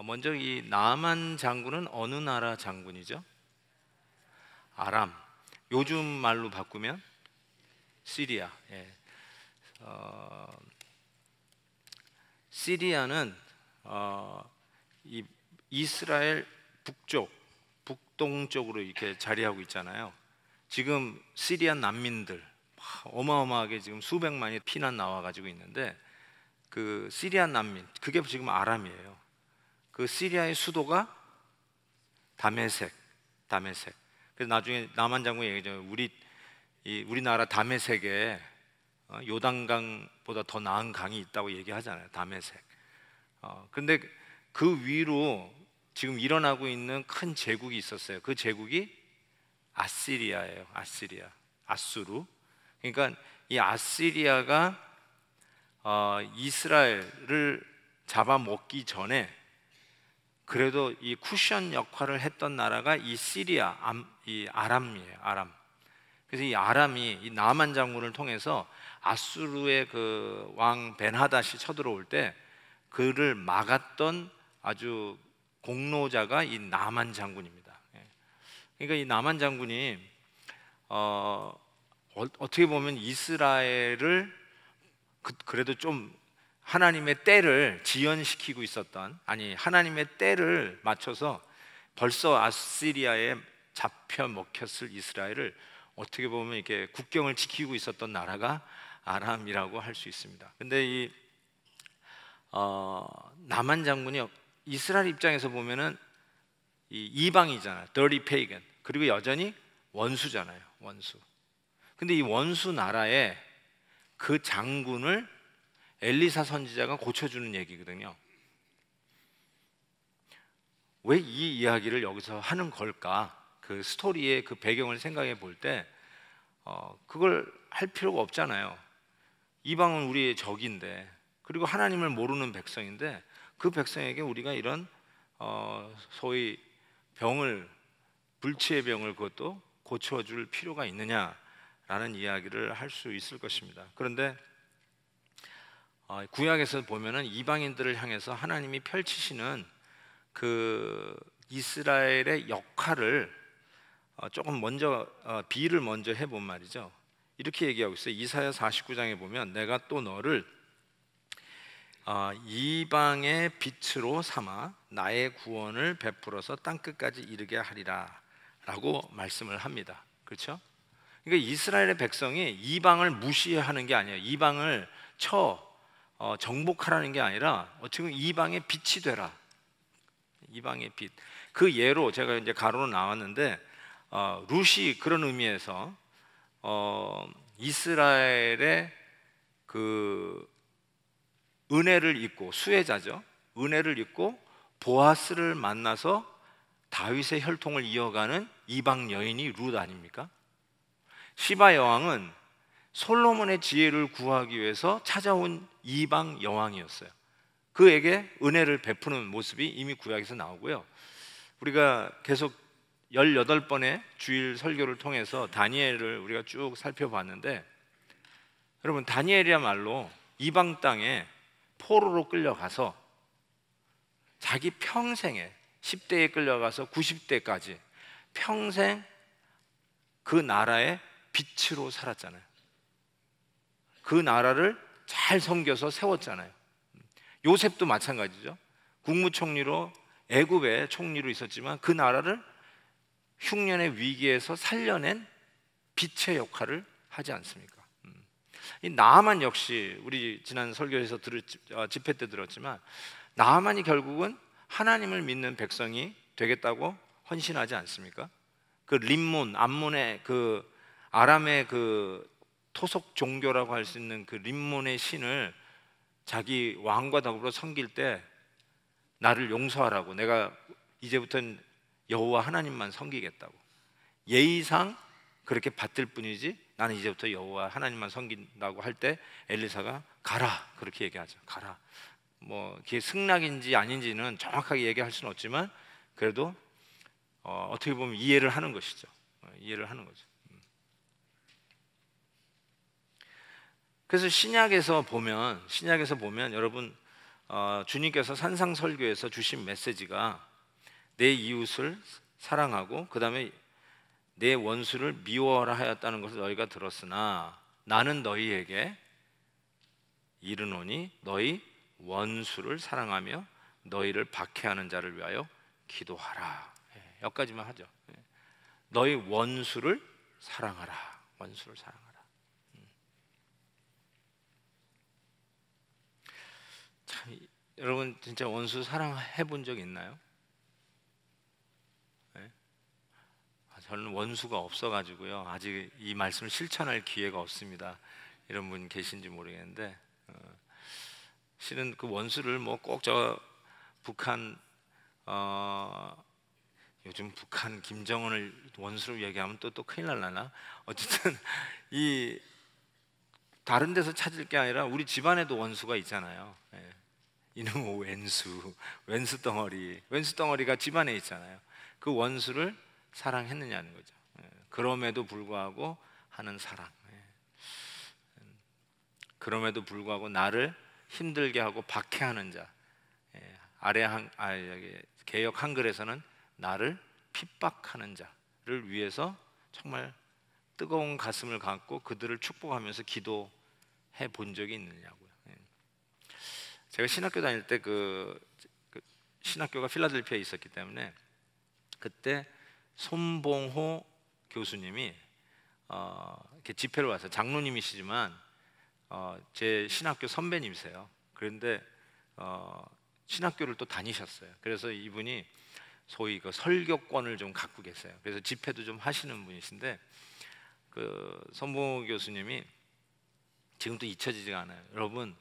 어, 먼저 이 나만 장군은 어느 나라 장군이죠? 아람. 요즘 말로 바꾸면 시리아. 예. 어, 시리아는 어, 이 이스라엘 북쪽, 북동쪽으로 이렇게 자리하고 있잖아요. 지금 시리아 난민들 어마어마하게 지금 수백만이 피난 나와 가지고 있는데 그 시리아 난민 그게 지금 아람이에요. 그 시리아의 수도가 다메섹, 다메섹. 그래서 나중에 남한 장군 얘기죠. 우리 이 우리나라 다메섹에 어, 요단강보다 더 나은 강이 있다고 얘기하잖아요. 다메섹. 어, 근데 그 위로 지금 일어나고 있는 큰 제국이 있었어요. 그 제국이 아시리아예요. 아시리아, 아수르. 그러니까 이 아시리아가 어, 이스라엘을 잡아먹기 전에 그래도 이 쿠션 역할을 했던 나라가 이 시리아, 암, 이 아람이에요. 아람. 그래서 이 아람이 이 남한 장군을 통해서 아수르의 그 왕 벤하닷이 쳐들어올 때 그를 막았던 아주 공로자가 이 남한 장군입니다. 예. 그러니까 이 남한 장군이 어, 어, 어떻게 보면 이스라엘을 그, 그래도 좀 하나님의 때를 지연시키고 있었던 아니 하나님의 때를 맞춰서 벌써 아시리아에 잡혀 먹혔을 이스라엘을 어떻게 보면 이렇게 국경을 지키고 있었던 나라가 아람이라고 할 수 있습니다. 근데 이 어, 남한 장군이 이스라엘 입장에서 보면은 이, 방이잖아요 dirty 그리고 여전히 원수잖아요. 원수. 근데 이 원수 나라에 그 장군을 엘리사 선지자가 고쳐주는 얘기거든요. 왜 이 이야기를 여기서 하는 걸까? 그 스토리의 그 배경을 생각해 볼 때, 어, 그걸 할 필요가 없잖아요. 이방은 우리의 적인데, 그리고 하나님을 모르는 백성인데, 그 백성에게 우리가 이런 어, 소위 병을 불치의 병을 그것도 고쳐줄 필요가 있느냐라는 이야기를 할 수 있을 것입니다. 그런데 어, 구약에서 보면은 이방인들을 향해서 하나님이 펼치시는 그 이스라엘의 역할을 어, 조금 먼저 어, 비를 먼저 해본 말이죠. 이렇게 얘기하고 있어요. 이사야 49장에 보면 내가 또 너를 이방의 빛으로 삼아 나의 구원을 베풀어서 땅 끝까지 이르게 하리라라고 말씀을 합니다. 그렇죠? 그러니까 이스라엘의 백성이 이방을 무시하는 게 아니에요. 이방을 쳐 어, 정복하라는 게 아니라 어떻게 보면 이방의 빛이 되라. 이방의 빛. 그 예로 제가 이제 가로로 나왔는데 어, 루시 그런 의미에서 어, 이스라엘의 그 은혜를 입고 수혜자죠. 은혜를 입고 보아스를 만나서 다윗의 혈통을 이어가는 이방 여인이 룻 아닙니까? 시바 여왕은 솔로몬의 지혜를 구하기 위해서 찾아온 이방 여왕이었어요. 그에게 은혜를 베푸는 모습이 이미 구약에서 나오고요. 우리가 계속 18번의 주일 설교를 통해서 다니엘을 우리가 쭉 살펴봤는데 여러분 다니엘이야말로 이방 땅에 포로로 끌려가서 자기 평생에 10대에 끌려가서 90대까지 평생 그 나라의 빛으로 살았잖아요. 그 나라를 잘 섬겨서 세웠잖아요. 요셉도 마찬가지죠. 국무총리로 애굽의 총리로 있었지만 그 나라를 흉년의 위기에서 살려낸 빛의 역할을 하지 않습니까? 음. 이 나만 역시 우리 지난 설교에서 들 어, 집회 때 들었지만 나만이 결국은 하나님을 믿는 백성이 되겠다고 헌신하지 않습니까? 그 림몬 암몬의 그 아람의 그 토속 종교라고 할 수 있는 그 림몬의 신을 자기 왕과 더불어 섬길 때 나를 용서하라고 내가 이제부터는 여호와 하나님만 섬기겠다고 예의상 그렇게 받들 뿐이지 나는 이제부터 여호와 하나님만 섬긴다고 할 때 엘리사가 가라 그렇게 얘기하죠 가라 뭐 그게 승낙인지 아닌지는 정확하게 얘기할 수는 없지만 그래도 어, 어떻게 보면 이해를 하는 것이죠 어, 이해를 하는 거죠 그래서 신약에서 보면 신약에서 보면 여러분 어, 주님께서 산상설교에서 주신 메시지가 내 이웃을 사랑하고 그 다음에 내 원수를 미워라 하 하였다는 것을 너희가 들었으나 나는 너희에게 이르노니 너희 원수를 사랑하며 너희를 박해하는 자를 위하여 기도하라. 예, 여기까지만 하죠. 예. 너희 원수를 사랑하라. 원수를 사랑하라. 참 여러분 진짜 원수 사랑해 본 적 있나요? 네? 아, 저는 원수가 없어가지고요 아직 이 말씀을 실천할 기회가 없습니다. 이런 분 계신지 모르겠는데 어, 실은 그 원수를 뭐 꼭 저 북한 어, 요즘 북한 김정은을 원수로 얘기하면 또 또 큰일 날라나? 어쨌든 이 다른 데서 찾을 게 아니라 우리 집안에도 원수가 있잖아요. 예. 이놈 왼수, 왼수 덩어리, 왼수 덩어리가 집안에 있잖아요. 그 원수를 사랑했느냐는 거죠. 예, 그럼에도 불구하고 하는 사랑. 예. 그럼에도 불구하고 나를 힘들게 하고 박해하는 자. 예, 아래 한, 아, 여기 개역 한글에서는 나를 핍박하는 자를 위해서 정말 뜨거운 가슴을 갖고 그들을 축복하면서 기도해 본 적이 있느냐고. 제가 신학교 다닐 때그 그 신학교가 필라델피아에 있었기 때문에 그때 손봉호 교수님이 어, 이렇게 집회를 와서 장로님이시지만 어, 제 신학교 선배님이세요. 그런데 어, 신학교를 또 다니셨어요. 그래서 이분이 소위 그 설교권을 좀 갖고 계세요. 그래서 집회도 좀 하시는 분이신데 그 선봉호 교수님이 지금도 잊혀지지가 않아요. 여러분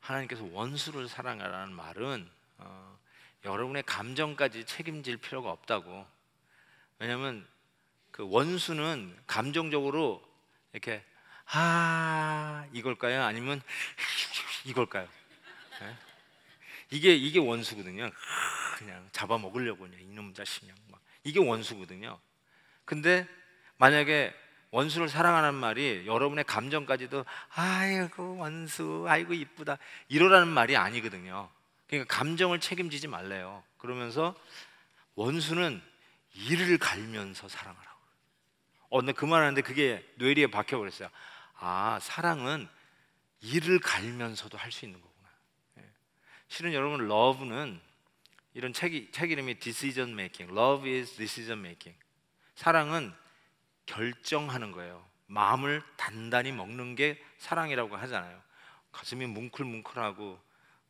하나님께서 원수를 사랑하라는 말은 어, 여러분의 감정까지 책임질 필요가 없다고. 왜냐하면 그 원수는 감정적으로 이렇게 아 이걸까요? 아니면 이걸까요? 네? 이게 이게 원수거든요. 그냥 잡아먹으려고 그냥 이놈 자식 그냥 막 이게 원수거든요. 근데 만약에 원수를 사랑하는 말이 여러분의 감정까지도 아이고 원수 아이고 이쁘다 이러라는 말이 아니거든요. 그러니까 감정을 책임지지 말래요. 그러면서 원수는 이를 갈면서 사랑하라고. 어, 느그 말하는데 그게 뇌리에 박혀버렸어요. 아, 사랑은 이를 갈면서도 할 수 있는 거구나. 예. 실은 여러분, 러브는 이런 책, 이책 이름이 디 e c i s i o n Making, Love 사랑은 결정하는 거예요. 마음을 단단히 먹는 게 사랑이라고 하잖아요. 가슴이 뭉클뭉클하고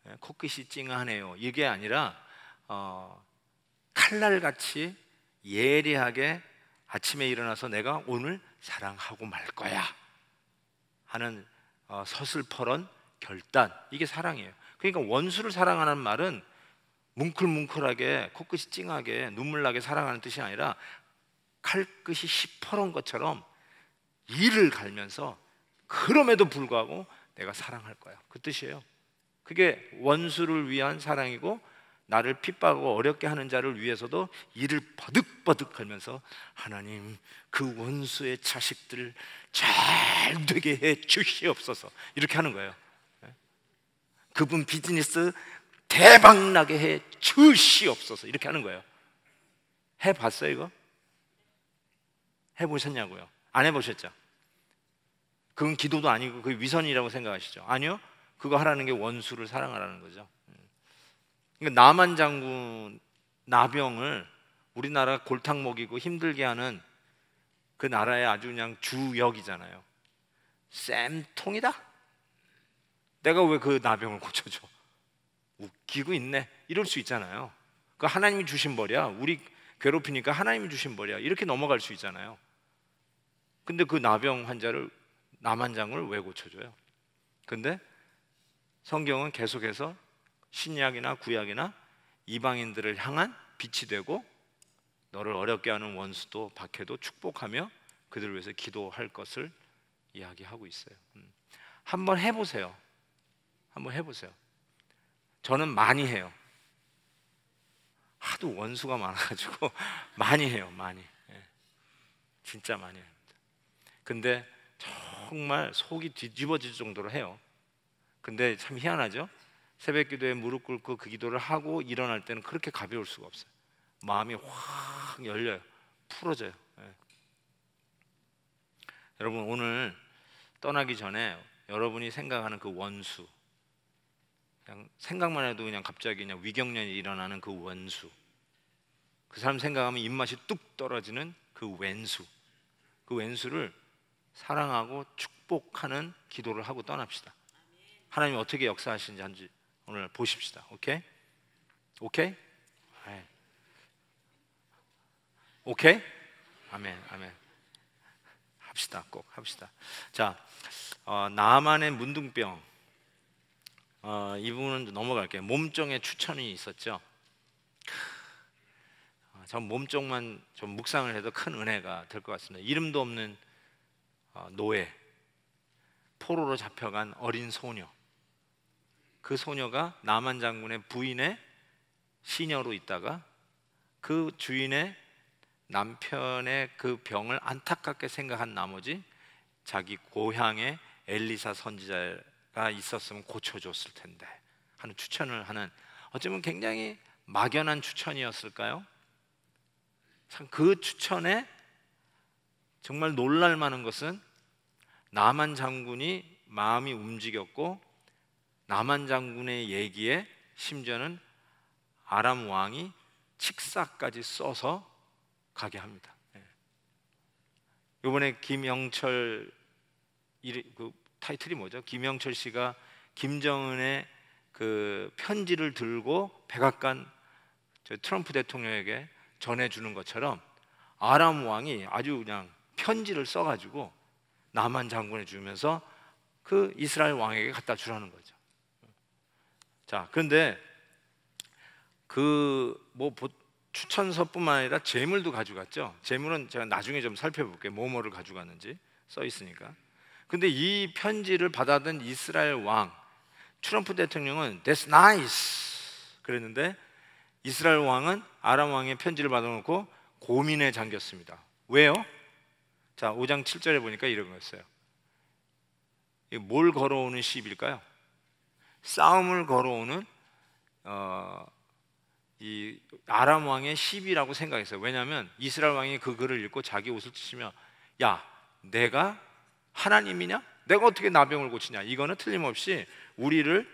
예, 코끝이 찡하네요. 이게 아니라 어, 칼날같이 예리하게 아침에 일어나서 내가 오늘 사랑하고 말 거야 하는 어, 서슬퍼런 결단 이게 사랑이에요. 그러니까 원수를 사랑하는 말은 뭉클뭉클하게 코끝이 찡하게 눈물 나게 사랑하는 뜻이 아니라 갈것이 시퍼런 것처럼 이를 갈면서 그럼에도 불구하고 내가 사랑할 거야. 그 뜻이에요. 그게 원수를 위한 사랑이고 나를 핍박하고 어렵게 하는 자를 위해서도 이를 버득버득 걸면서 하나님 그 원수의 자식들 잘 되게 해 주시옵소서 이렇게 하는 거예요. 네. 그분 비즈니스 대박나게 해 주시옵소서 이렇게 하는 거예요. 해봤어요 이거? 해보셨냐고요? 안 해보셨죠? 그건 기도도 아니고 그 위선이라고 생각하시죠? 아니요. 그거 하라는 게 원수를 사랑하라는 거죠. 음. 그러니까 남한 장군 나병을 우리나라 골탕 먹이고 힘들게 하는 그 나라의 아주 그냥 주역이잖아요. 쌤통이다. 내가 왜 그 나병을 고쳐줘? 웃기고 있네. 이럴 수 있잖아요. 그 하나님이 주신 벌이야. 우리 괴롭히니까 하나님이 주신 벌이야. 이렇게 넘어갈 수 있잖아요. 근데 그 나병 환자를 남한장을 왜 고쳐줘요? 근데 성경은 계속해서 신약이나 구약이나 이방인들을 향한 빛이 되고 너를 어렵게 하는 원수도 박해도 축복하며 그들을 위해서 기도할 것을 이야기하고 있어요. 음. 한번 해보세요. 한번 해보세요. 저는 많이 해요. 하도 원수가 많아가지고 많이 해요, 많이. 예. 진짜 많이 해요. 근데 정말 속이 뒤집어질 정도로 해요. 근데 참 희한하죠. 새벽 기도에 무릎 꿇고 그 기도를 하고 일어날 때는 그렇게 가벼울 수가 없어요. 마음이 확 열려요. 풀어져요. 네. 여러분 오늘 떠나기 전에 여러분이 생각하는 그 원수 그냥 생각만 해도 그냥 갑자기 그냥 위경련이 일어나는 그 원수 그 사람 생각하면 입맛이 뚝 떨어지는 그 왼수 그 왼수를 사랑하고 축복하는 기도를 하고 떠납시다. 하나님 어떻게 역사하시는지 한지 오늘 보십시다. 오케이? 오케이? 네. 오케이? 아멘, 아멘. 합시다, 꼭 합시다. 자, 어, 나만의 문둥병. 어, 이 부분은 넘어갈게요. 몸종의 추천이 있었죠. 어, 전 몸종만 좀 묵상을 해도 큰 은혜가 될 것 같습니다. 이름도 없는 어, 노예, 포로로 잡혀간 어린 소녀. 그 소녀가 남한 장군의 부인의 시녀로 있다가 그 주인의 남편의 그 병을 안타깝게 생각한 나머지 자기 고향에 엘리사 선지자가 있었으면 고쳐줬을 텐데 하는 추천을 하는 어쩌면 굉장히 막연한 추천이었을까요? 참 그 추천에 정말 놀랄 만한 것은 남한 장군이 마음이 움직였고 남한 장군의 얘기에 심지어는 아람 왕이 칙사까지 써서 가게 합니다. 이번에 예. 김영철 그 타이틀이 뭐죠? 김영철 씨가 김정은의 그 편지를 들고 백악관 트럼프 대통령에게 전해주는 것처럼 아람 왕이 아주 그냥 편지를 써가지고 남한 장군에 주면서 그 이스라엘 왕에게 갖다 주라는 거죠. 자, 그런데 그 뭐 추천서뿐만 아니라 재물도 가져갔죠. 재물은 제가 나중에 좀 살펴볼게요. 뭐뭐를 가져갔는지 써 있으니까. 근데 이 편지를 받아든 이스라엘 왕 트럼프 대통령은 that's nice 그랬는데 이스라엘 왕은 아람 왕의 편지를 받아놓고 고민에 잠겼습니다. 왜요? 자, 5장 7절에 보니까 이런 거였어요. 뭘 걸어오는 시입일까요? 싸움을 걸어오는 어, 이 아람 왕의 시비라고 생각했어요. 왜냐하면 이스라엘 왕이 그 글을 읽고 자기 옷을 치시며 야 내가 하나님이냐? 내가 어떻게 나병을 고치냐? 이거는 틀림없이 우리를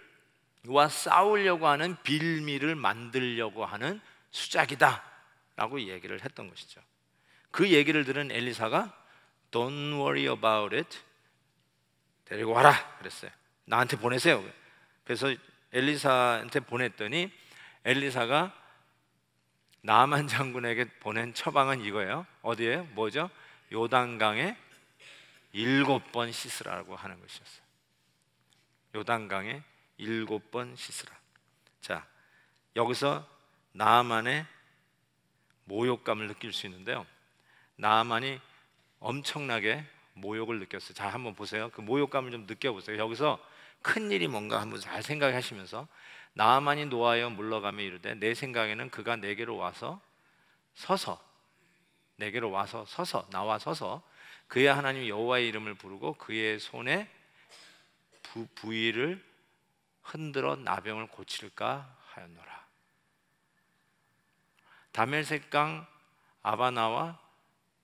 와 싸우려고 하는 빌미를 만들려고 하는 수작이다라고 얘기를 했던 것이죠. 그 얘기를 들은 엘리사가 Don't worry about it. 데리고 와라 그랬어요. 나한테 보내세요. 그래서 엘리사한테 보냈더니 엘리사가 나만 장군에게 보낸 처방은 이거예요. 어디에? 뭐죠? 요단강에 일곱 번 씻으라고 하는 것이었어요. 요단강에 일곱 번 씻으라. 자, 여기서 나만의 모욕감을 느낄 수 있는데요. 나만이 엄청나게 모욕을 느꼈어요. 자, 한번 보세요. 그 모욕감을 좀 느껴보세요. 여기서 큰 일이 뭔가 한번 잘 생각하시면서 나만이 노하여 물러가며 이르되 내 생각에는 그가 내게로 와서 서서 내게로 와서 서서 나와 서서 그의 하나님 여호와의 이름을 부르고 그의 손에 부, 부위를 흔들어 나병을 고칠까 하였노라. 다멜색강 아바나와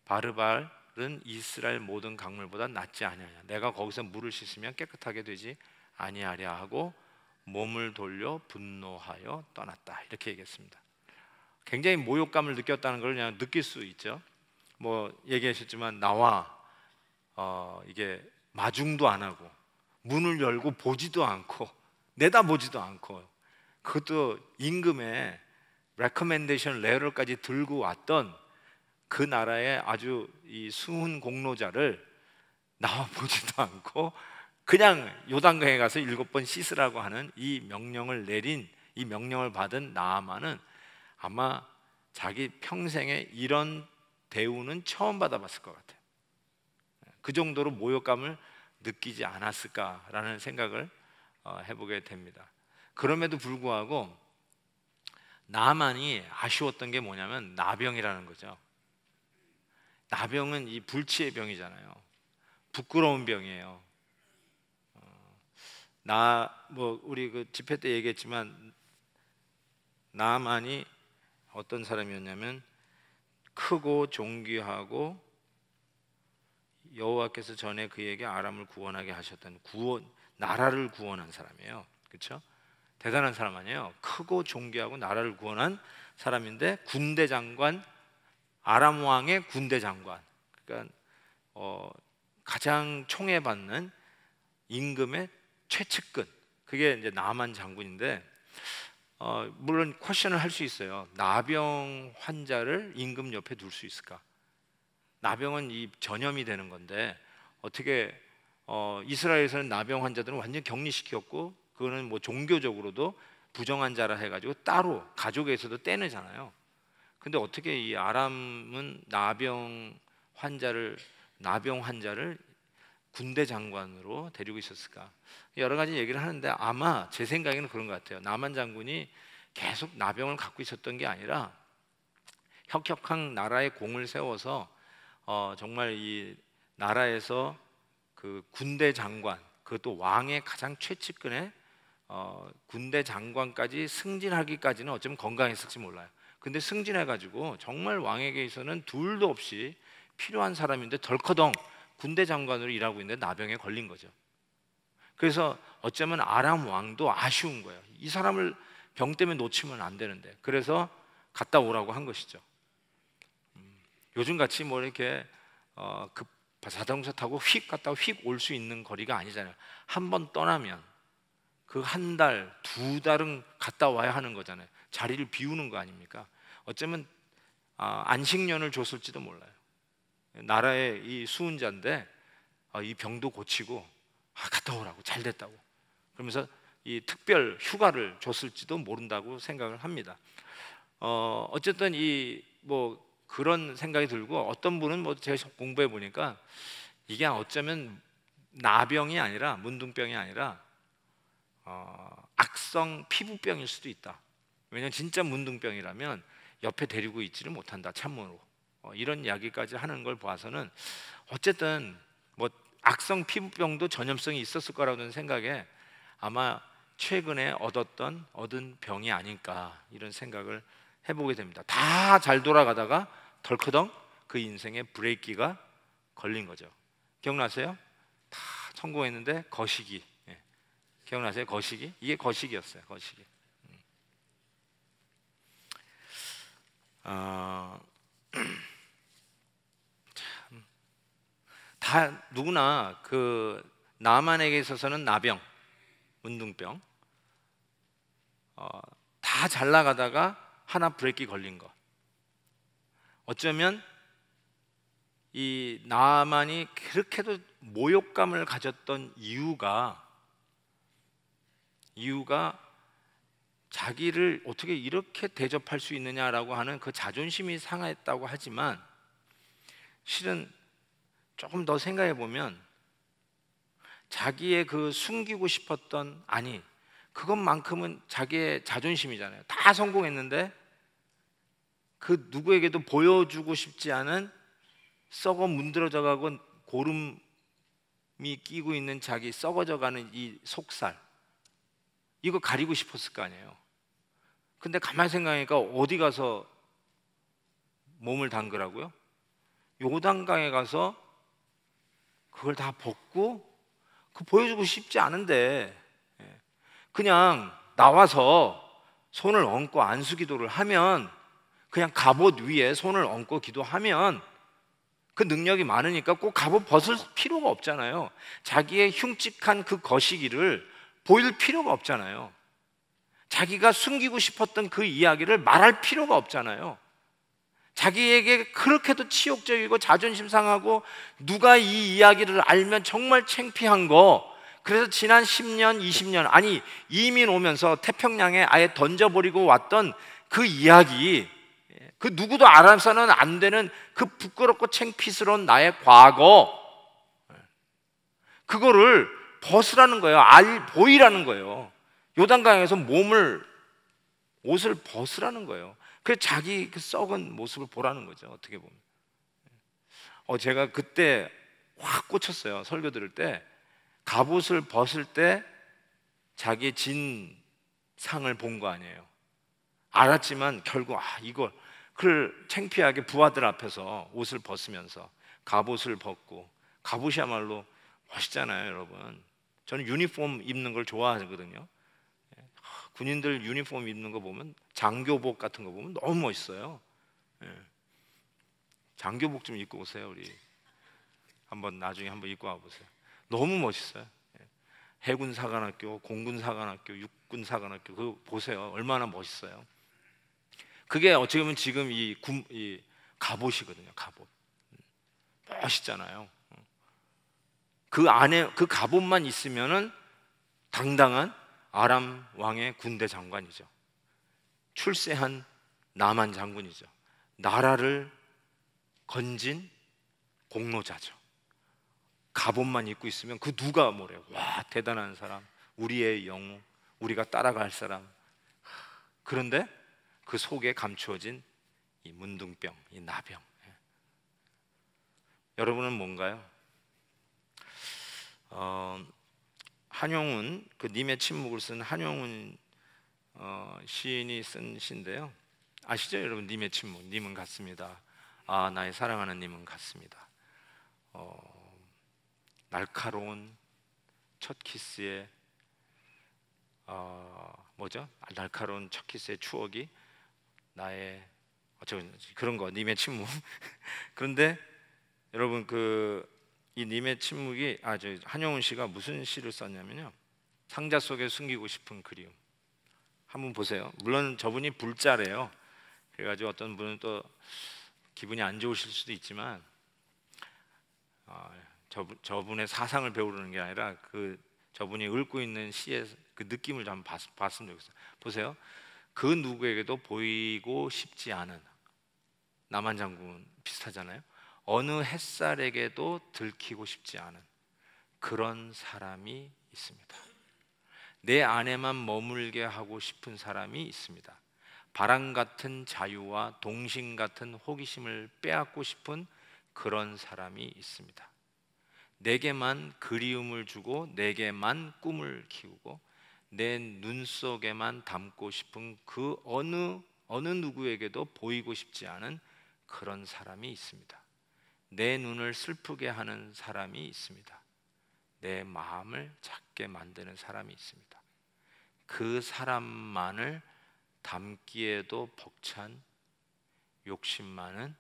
바르발 물은 이스라엘 모든 강물보다 낫지 아니하냐 내가 거기서 물을 씻으면 깨끗하게 되지 아니하랴 하고 몸을 돌려 분노하여 떠났다 이렇게 얘기했습니다 굉장히 모욕감을 느꼈다는 걸 그냥 느낄 수 있죠 뭐 얘기하셨지만 나와 어, 이게 마중도 안 하고 문을 열고 보지도 않고 내다보지도 않고 그것도 임금의 레커멘데이션 레터까지 들고 왔던 그 나라의 아주 이 수훈 공로자를 나와 보지도 않고 그냥 요단강에 가서 일곱 번 씻으라고 하는 이 명령을 내린 이 명령을 받은 나아만은 아마 자기 평생에 이런 대우는 처음 받아봤을 것 같아요. 그 정도로 모욕감을 느끼지 않았을까라는 생각을 어, 해보게 됩니다. 그럼에도 불구하고 나만이 아쉬웠던 게 뭐냐면 나병이라는 거죠. 나병은 이 불치의 병이잖아요. 부끄러운 병이에요. 어, 나뭐 우리 그 집회 때 얘기했지만 나만이 어떤 사람이었냐면 크고 존귀하고 여호와께서 전에 그에게 아람을 구원하게 하셨던 구원 나라를 구원한 사람이에요. 그렇 대단한 사람 아니에요. 크고 존귀하고 나라를 구원한 사람인데 군대 장관 아람 왕의 군대 장관, 그러니까 어, 가장 총애받는 임금의 최측근, 그게 이제 나만 장군인데 어, 물론 쿼션을할 수 있어요. 나병 환자를 임금 옆에 둘 수 있을까? 나병은 이 전염이 되는 건데 어떻게 어, 이스라엘에서는 나병 환자들은 완전 격리시켰고 그거는 뭐 종교적으로도 부정한 자라 해가지고 따로 가족에서도 떼내잖아요. 근데 어떻게 이 아람은 나병 환자를 나병 환자를 군대 장관으로 데리고 있었을까? 여러 가지 얘기를 하는데 아마 제 생각에는 그런 것 같아요. 남한 장군이 계속 나병을 갖고 있었던 게 아니라 혁혁한 나라의 공을 세워서 어, 정말 이 나라에서 그 군대 장관 그것도 왕의 가장 최측근의 어, 군대 장관까지 승진하기까지는 어쩌면 건강했을지 몰라요. 근데 승진해가지고 정말 왕에게서는 둘도 없이 필요한 사람인데 덜커덩 군대 장관으로 일하고 있는데 나병에 걸린 거죠. 그래서 어쩌면 아람 왕도 아쉬운 거예요. 이 사람을 병 때문에 놓치면 안 되는데. 그래서 갔다 오라고 한 것이죠. 음, 요즘 같이 뭐 이렇게 어, 급 자동차 타고 휙 갔다 휙 올 수 있는 거리가 아니잖아요. 한 번 떠나면 그 한 달, 두 달은 갔다 와야 하는 거잖아요. 자리를 비우는 거 아닙니까? 어쩌면 아, 안식년을 줬을지도 몰라요. 나라의 이 수훈자인데 아, 이 병도 고치고 아, 갔다 오라고 잘 됐다고 그러면서 이 특별 휴가를 줬을지도 모른다고 생각을 합니다. 어, 어쨌든 이 뭐 그런 생각이 들고 어떤 분은 뭐 제가 공부해 보니까 이게 어쩌면 나병이 아니라 문둥병이 아니라 어, 악성 피부병일 수도 있다. 왜냐면 진짜 문둥병이라면 옆에 데리고 있지를 못한다 참모로 어, 이런 이야기까지 하는 걸 봐서는 어쨌든 뭐 악성 피부병도 전염성이 있었을 거라는 생각에 아마 최근에 얻었던 얻은 병이 아닐까 이런 생각을 해보게 됩니다. 다 잘 돌아가다가 덜커덩 그인생의 브레이크가 걸린 거죠. 기억나세요? 다 성공했는데 거시기. 예. 기억나세요? 거시기? 이게 거시기였어요. 거시기. 아, 참, 다 누구나 그 나만에게 있어서는 나병, 운동병, 어, 다잘 나가다가 하나 브레이크 걸린 거. 어쩌면 이 나만이 그렇게도 모욕감을 가졌던 이유가 이유가 자기를 어떻게 이렇게 대접할 수 있느냐라고 하는 그 자존심이 상했다고 하지만 실은 조금 더 생각해 보면 자기의 그 숨기고 싶었던 아니 그것만큼은 자기의 자존심이잖아요. 다 성공했는데 그 누구에게도 보여주고 싶지 않은 썩어 문드러져 가고 고름이 끼고 있는 자기 썩어져 가는 이 속살 이거 가리고 싶었을 거 아니에요. 근데 가만 생각하니까 어디 가서 몸을 담그라고요? 요단강에 가서 그걸 다 벗고 그 보여주고 싶지 않은데 예. 그냥 나와서 손을 얹고 안수기도를 하면 그냥 갑옷 위에 손을 얹고 기도하면 그 능력이 많으니까 꼭 갑옷 벗을 필요가 없잖아요. 자기의 흉측한 그 거시기를 보일 필요가 없잖아요. 자기가 숨기고 싶었던 그 이야기를 말할 필요가 없잖아요. 자기에게 그렇게도 치욕적이고 자존심 상하고 누가 이 이야기를 알면 정말 창피한 거. 그래서 지난 10년, 20년, 아니, 이민 오면서 태평양에 아예 던져버리고 왔던 그 이야기, 그 누구도 알아서는 안 되는 그 부끄럽고 창피스러운 나의 과거, 그거를 벗으라는 거예요. 알 보이라는 거예요. 요단강에서 몸을 옷을 벗으라는 거예요. 그 자기 그 썩은 모습을 보라는 거죠. 어떻게 보면. 어 제가 그때 확 꽂혔어요. 설교 들을 때 갑옷을 벗을 때자기진 상을 본 거 아니에요. 알았지만 결국 아 이걸 그를 창피하게 부하들 앞에서 옷을 벗으면서 갑옷을 벗고 갑옷이야말로 멋있잖아요, 여러분. 저는 유니폼 입는 걸 좋아하거든요. 예. 군인들 유니폼 입는 거 보면 장교복 같은 거 보면 너무 멋있어요. 예. 장교복 좀 입고 오세요, 우리. 한번 나중에 한번 입고 와 보세요. 너무 멋있어요. 예. 해군 사관학교, 공군 사관학교, 육군 사관학교 그 보세요. 얼마나 멋있어요. 그게 어찌 보면 지금 이, 군, 이 갑옷이거든요. 갑옷 음. 멋있잖아요. 그 안에 그 갑옷만 있으면은 당당한 아람 왕의 군대 장관이죠. 출세한 남한 장군이죠. 나라를 건진 공로자죠. 갑옷만 입고 있으면 그 누가 뭐래요? 와 대단한 사람, 우리의 영웅, 우리가 따라갈 사람. 그런데 그 속에 감추어진 이 문둥병, 이 나병. 예. 여러분은 뭔가요? 어, 한용운 그 님의 침묵을 쓴 한용운 어, 시인이 쓴 시인데요. 아시죠, 여러분? 님의 침묵, 님은 같습니다. 아, 나의 사랑하는 님은 같습니다. 어, 날카로운 첫 키스의 어, 뭐죠? 날카로운 첫 키스의 추억이 나의 어쩌 그런 거 님의 침묵. 그런데 여러분 그이 님의 침묵이 아 저한용운 씨가 무슨 시를 썼냐면요. 상자 속에 숨기고 싶은 그리움. 한번 보세요. 물론 저분이 불자래요. 그래가지고 어떤 분은 또 기분이 안 좋으실 수도 있지만 어, 저, 저분의 사상을 배우는 게 아니라 그 저분이 읊고 있는 시의 그 느낌을 좀 봤, 봤으면 좋겠어요. 보세요. 그 누구에게도 보이고 싶지 않은 남한 장군 비슷하잖아요. 어느 햇살에게도 들키고 싶지 않은 그런 사람이 있습니다. 내 안에만 머물게 하고 싶은 사람이 있습니다. 바람 같은 자유와 동심 같은 호기심을 빼앗고 싶은 그런 사람이 있습니다. 내게만 그리움을 주고 내게만 꿈을 키우고 내 눈 속에만 담고 싶은 그 어느 어느 누구에게도 보이고 싶지 않은 그런 사람이 있습니다. 내 눈을 슬프게 하는 사람이 있습니다. 내 마음을 작게 만드는 사람이 있습니다. 그 사람만을 담기에도 벅찬 욕심 만은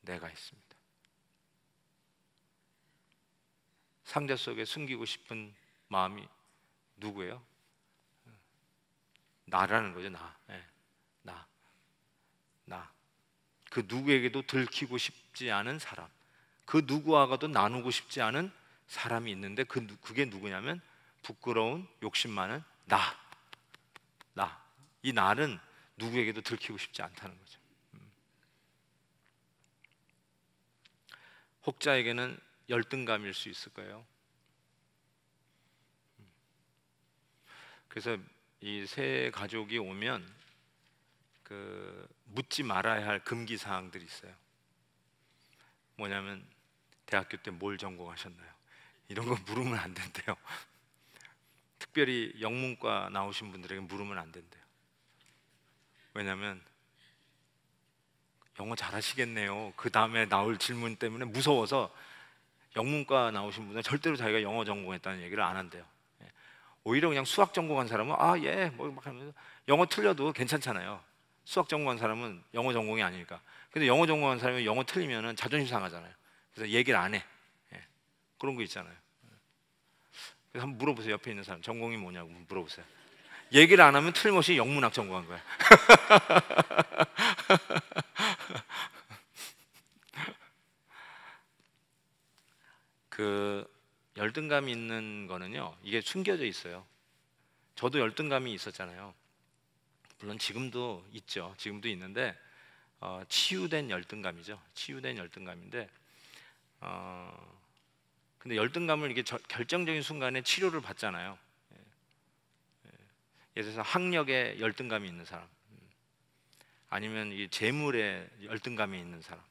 내가 있습니다. 상자 속에 숨기고 싶은 마음이 누구예요? 나라는 거죠, 나. 예. 그 누구에게도 들키고 싶지 않은 사람, 그 누구와도 나누고 싶지 않은 사람이 있는데 그 그게 누구냐면 부끄러운 욕심 많은 나, 나. 이 나는 누구에게도 들키고 싶지 않다는 거죠. 음. 혹자에게는 열등감일 수 있을 거예요. 음. 그래서 이 새 가족이 오면 그 묻지 말아야 할 금기 사항들이 있어요. 뭐냐면 대학교 때 뭘 전공하셨나요? 이런 거 물으면 안 된대요. 특별히 영문과 나오신 분들에게 물으면 안 된대요. 왜냐면 영어 잘하시겠네요. 그 다음에 나올 질문 때문에 무서워서 영문과 나오신 분은 절대로 자기가 영어 전공했다는 얘기를 안 한대요. 예. 오히려 그냥 수학 전공한 사람은 아 예, 뭐막 하면서 영어 틀려도 괜찮잖아요. 수학 전공한 사람은 영어 전공이 아니니까. 근데 영어 전공한 사람이 영어 틀리면 자존심 상하잖아요. 그래서 얘기를 안 해. 예. 그런 거 있잖아요. 그래서 한번 물어보세요. 옆에 있는 사람 전공이 뭐냐고 물어보세요. 얘기를 안 하면 틀림없이 영문학 전공한 거야. 그 열등감 이 있는 거는요. 이게 숨겨져 있어요. 저도 열등감이 있었잖아요. 물론 지금도 있죠. 지금도 있는데 어, 치유된 열등감이죠. 치유된 열등감인데 어, 근데 열등감을 이게 저, 결정적인 순간에 치료를 받잖아요. 예. 예. 예를 들어서 학력에 열등감이 있는 사람, 아니면 이 재물에 열등감이 있는 사람.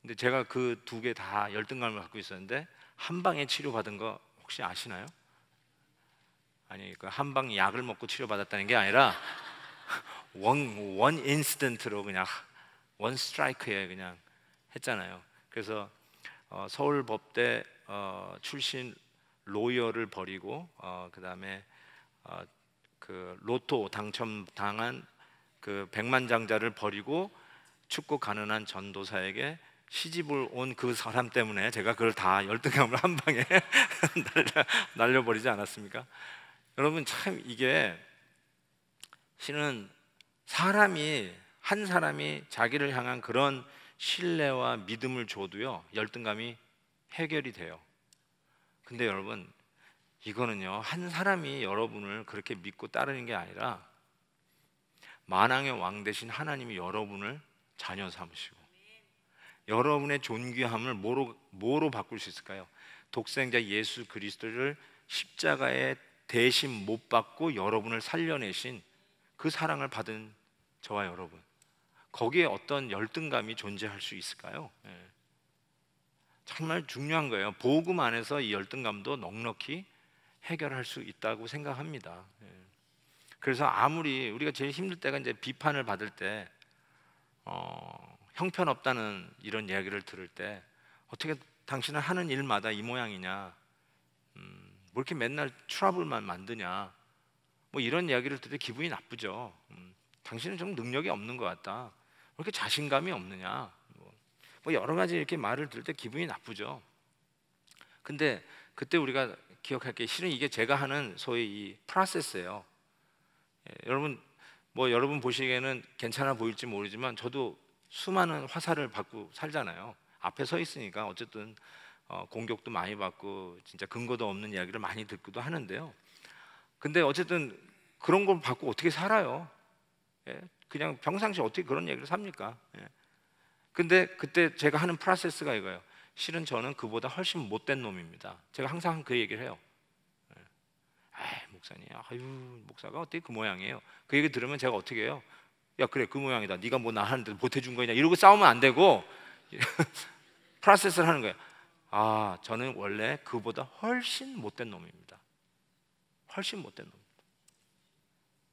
근데 제가 그 두 개 다 열등감을 갖고 있었는데 한 방에 치료받은 거 혹시 아시나요? 아니 그 한방 약을 먹고 치료받았다는 게 아니라 원, 원 인스턴트로 그냥 원 스트라이크에 그냥 했잖아요. 그래서 어, 서울법대 어, 출신 로이어를 버리고 어, 그다음에 어, 그 로또 당첨 당한 그 백만 장자를 버리고 축구 가능한 전도사에게 시집을 온 그 사람 때문에 제가 그걸 다 열등감을 한 방에 날려버리지 않았습니까? 여러분 참 이게 시는 사람이 한 사람이 자기를 향한 그런 신뢰와 믿음을 줘도요 열등감이 해결이 돼요. 근데 여러분 이거는요 한 사람이 여러분을 그렇게 믿고 따르는 게 아니라 만왕의 왕 대신 하나님이 여러분을 자녀 삼으시고 여러분의 존귀함을 뭐로 뭐로 바꿀 수 있을까요? 독생자 예수 그리스도를 십자가에 대신 못 받고 여러분을 살려내신 그 사랑을 받은 저와 여러분 거기에 어떤 열등감이 존재할 수 있을까요? 예. 정말 중요한 거예요. 보금 안에서 이 열등감도 넉넉히 해결할 수 있다고 생각합니다. 예. 그래서 아무리 우리가 제일 힘들 때가 이제 비판을 받을 때 어, 형편없다는 이런 이야기를 들을 때 어떻게 당신은 하는 일마다 이 모양이냐 음, 뭐 이렇게 맨날 트러블만 만드냐 뭐 이런 이야기를 들을 때 기분이 나쁘죠. 음, 당신은 좀 능력이 없는 것 같다. 왜 이렇게 자신감이 없느냐. 뭐, 뭐 여러 가지 이렇게 말을 들을 때 기분이 나쁘죠. 근데 그때 우리가 기억할 게 실은 이게 제가 하는 소위 이 프로세스예요. 예, 여러분 뭐 여러분 보시기에는 괜찮아 보일지 모르지만 저도 수많은 화살을 받고 살잖아요. 앞에 서 있으니까 어쨌든 어, 공격도 많이 받고 진짜 근거도 없는 이야기를 많이 듣기도 하는데요. 근데 어쨌든 그런 걸 받고 어떻게 살아요? 예? 그냥 평상시 어떻게 그런 얘기를 삽니까? 예. 근데 그때 제가 하는 프로세스가 이거예요. 실은 저는 그보다 훨씬 못된 놈입니다. 제가 항상 그 얘기를 해요. 아, 목사님, 아유, 목사가 어떻게 그 모양이에요? 그 얘기 들으면 제가 어떻게 해요? 야, 그래, 그 모양이다. 네가 뭐 나한테 보태준 거냐? 이러고 싸우면 안 되고 예. 프로세스를 하는 거예요. 아, 저는 원래 그보다 훨씬 못된 놈입니다. 훨씬 못된 겁니다.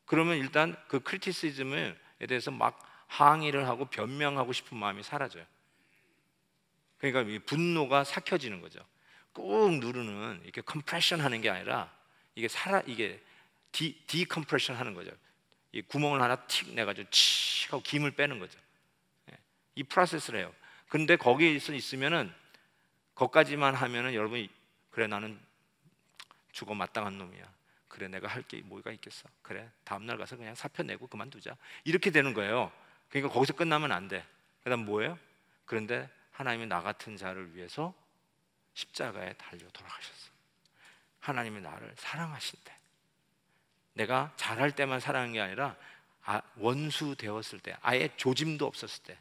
그러면 일단 그 크리티시즘에 대해서 막 항의를 하고 변명하고 싶은 마음이 사라져요. 그러니까 분노가 삭혀지는 거죠. 꾹 누르는 이렇게 컴프레션 하는 게 아니라 이게 살아 이게 디, 디컴프레션 하는 거죠. 이 구멍을 하나 틱 내가지고 칙 하고 김을 빼는 거죠. 예, 이 프로세스를 해요. 근데 거기에 있으면은 거까지만 하면은 여러분이 그래 나는 죽어 마땅한 놈이야. 그래 내가 할 게 뭐가 있겠어 그래 다음날 가서 그냥 사표 내고 그만두자 이렇게 되는 거예요 그러니까 거기서 끝나면 안 돼 그다음 뭐예요 그런데 하나님이 나 같은 자를 위해서 십자가에 달려 돌아가셨어 하나님이 나를 사랑하신대 내가 잘할 때만 사랑한 게 아니라 아, 원수 되었을 때 아예 조짐도 없었을 때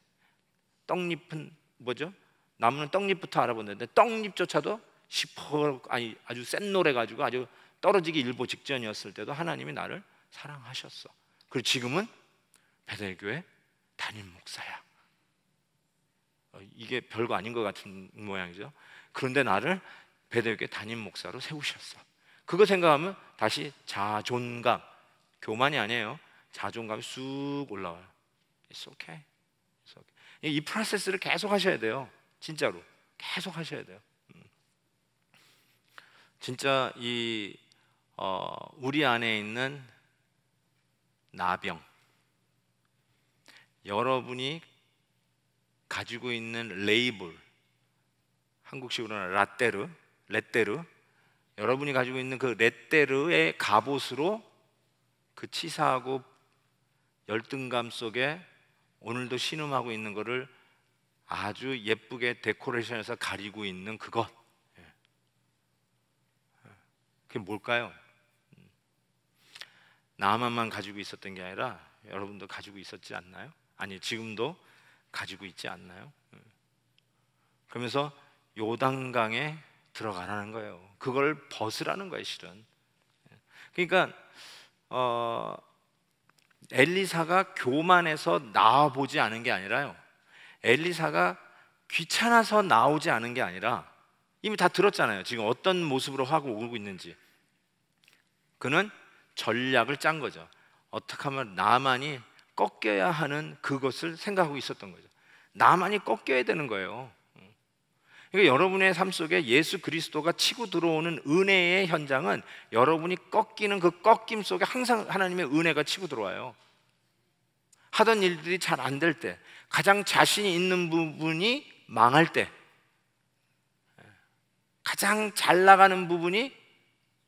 떡잎은 뭐죠? 나무는 떡잎부터 알아보는데 본 떡잎조차도 시퍼 아니 아주 센 노래 가지고 아주 떨어지기 일보 직전이었을 때도 하나님이 나를 사랑하셨어. 그리고 지금은 베델교회 담임 목사야. 어, 이게 별거 아닌 것 같은 모양이죠. 그런데 나를 베델교회 담임 목사로 세우셨어. 그거 생각하면 다시 자존감, 교만이 아니에요. 자존감이 쑥 올라와요. It's okay. It's okay. 이 프로세스를 계속 하셔야 돼요. 진짜로. 계속 하셔야 돼요. 음. 진짜 이 어, 우리 안에 있는 나병, 여러분이 가지고 있는 레이블, 한국식으로는 라떼르, 레떼르, 여러분이 가지고 있는 그 레떼르의 갑옷으로 그 치사하고 열등감 속에 오늘도 신음하고 있는 것을 아주 예쁘게 데코레이션해서 가리고 있는 그것. 예. 예. 그게 뭘까요? 나만만 가지고 있었던 게 아니라 여러분도 가지고 있었지 않나요? 아니 지금도 가지고 있지 않나요? 음. 그러면서 요단강에 들어가라는 거예요. 그걸 벗으라는 거예요, 실은. 예. 그러니까 어, 엘리사가 교만해서 나와 보지 않은 게 아니라요. 엘리사가 귀찮아서 나오지 않은 게 아니라 이미 다 들었잖아요. 지금 어떤 모습으로 하고 오고 있는지. 그는 전략을 짠 거죠. 어떻게 하면 나만이 꺾여야 하는 그것을 생각하고 있었던 거죠. 나만이 꺾여야 되는 거예요. 음. 그러니까 여러분의 삶 속에 예수 그리스도가 치고 들어오는 은혜의 현장은 여러분이 꺾이는 그 꺾임 속에 항상 하나님의 은혜가 치고 들어와요. 하던 일들이 잘 안 될 때, 가장 자신이 있는 부분이 망할 때, 예. 가장 잘 나가는 부분이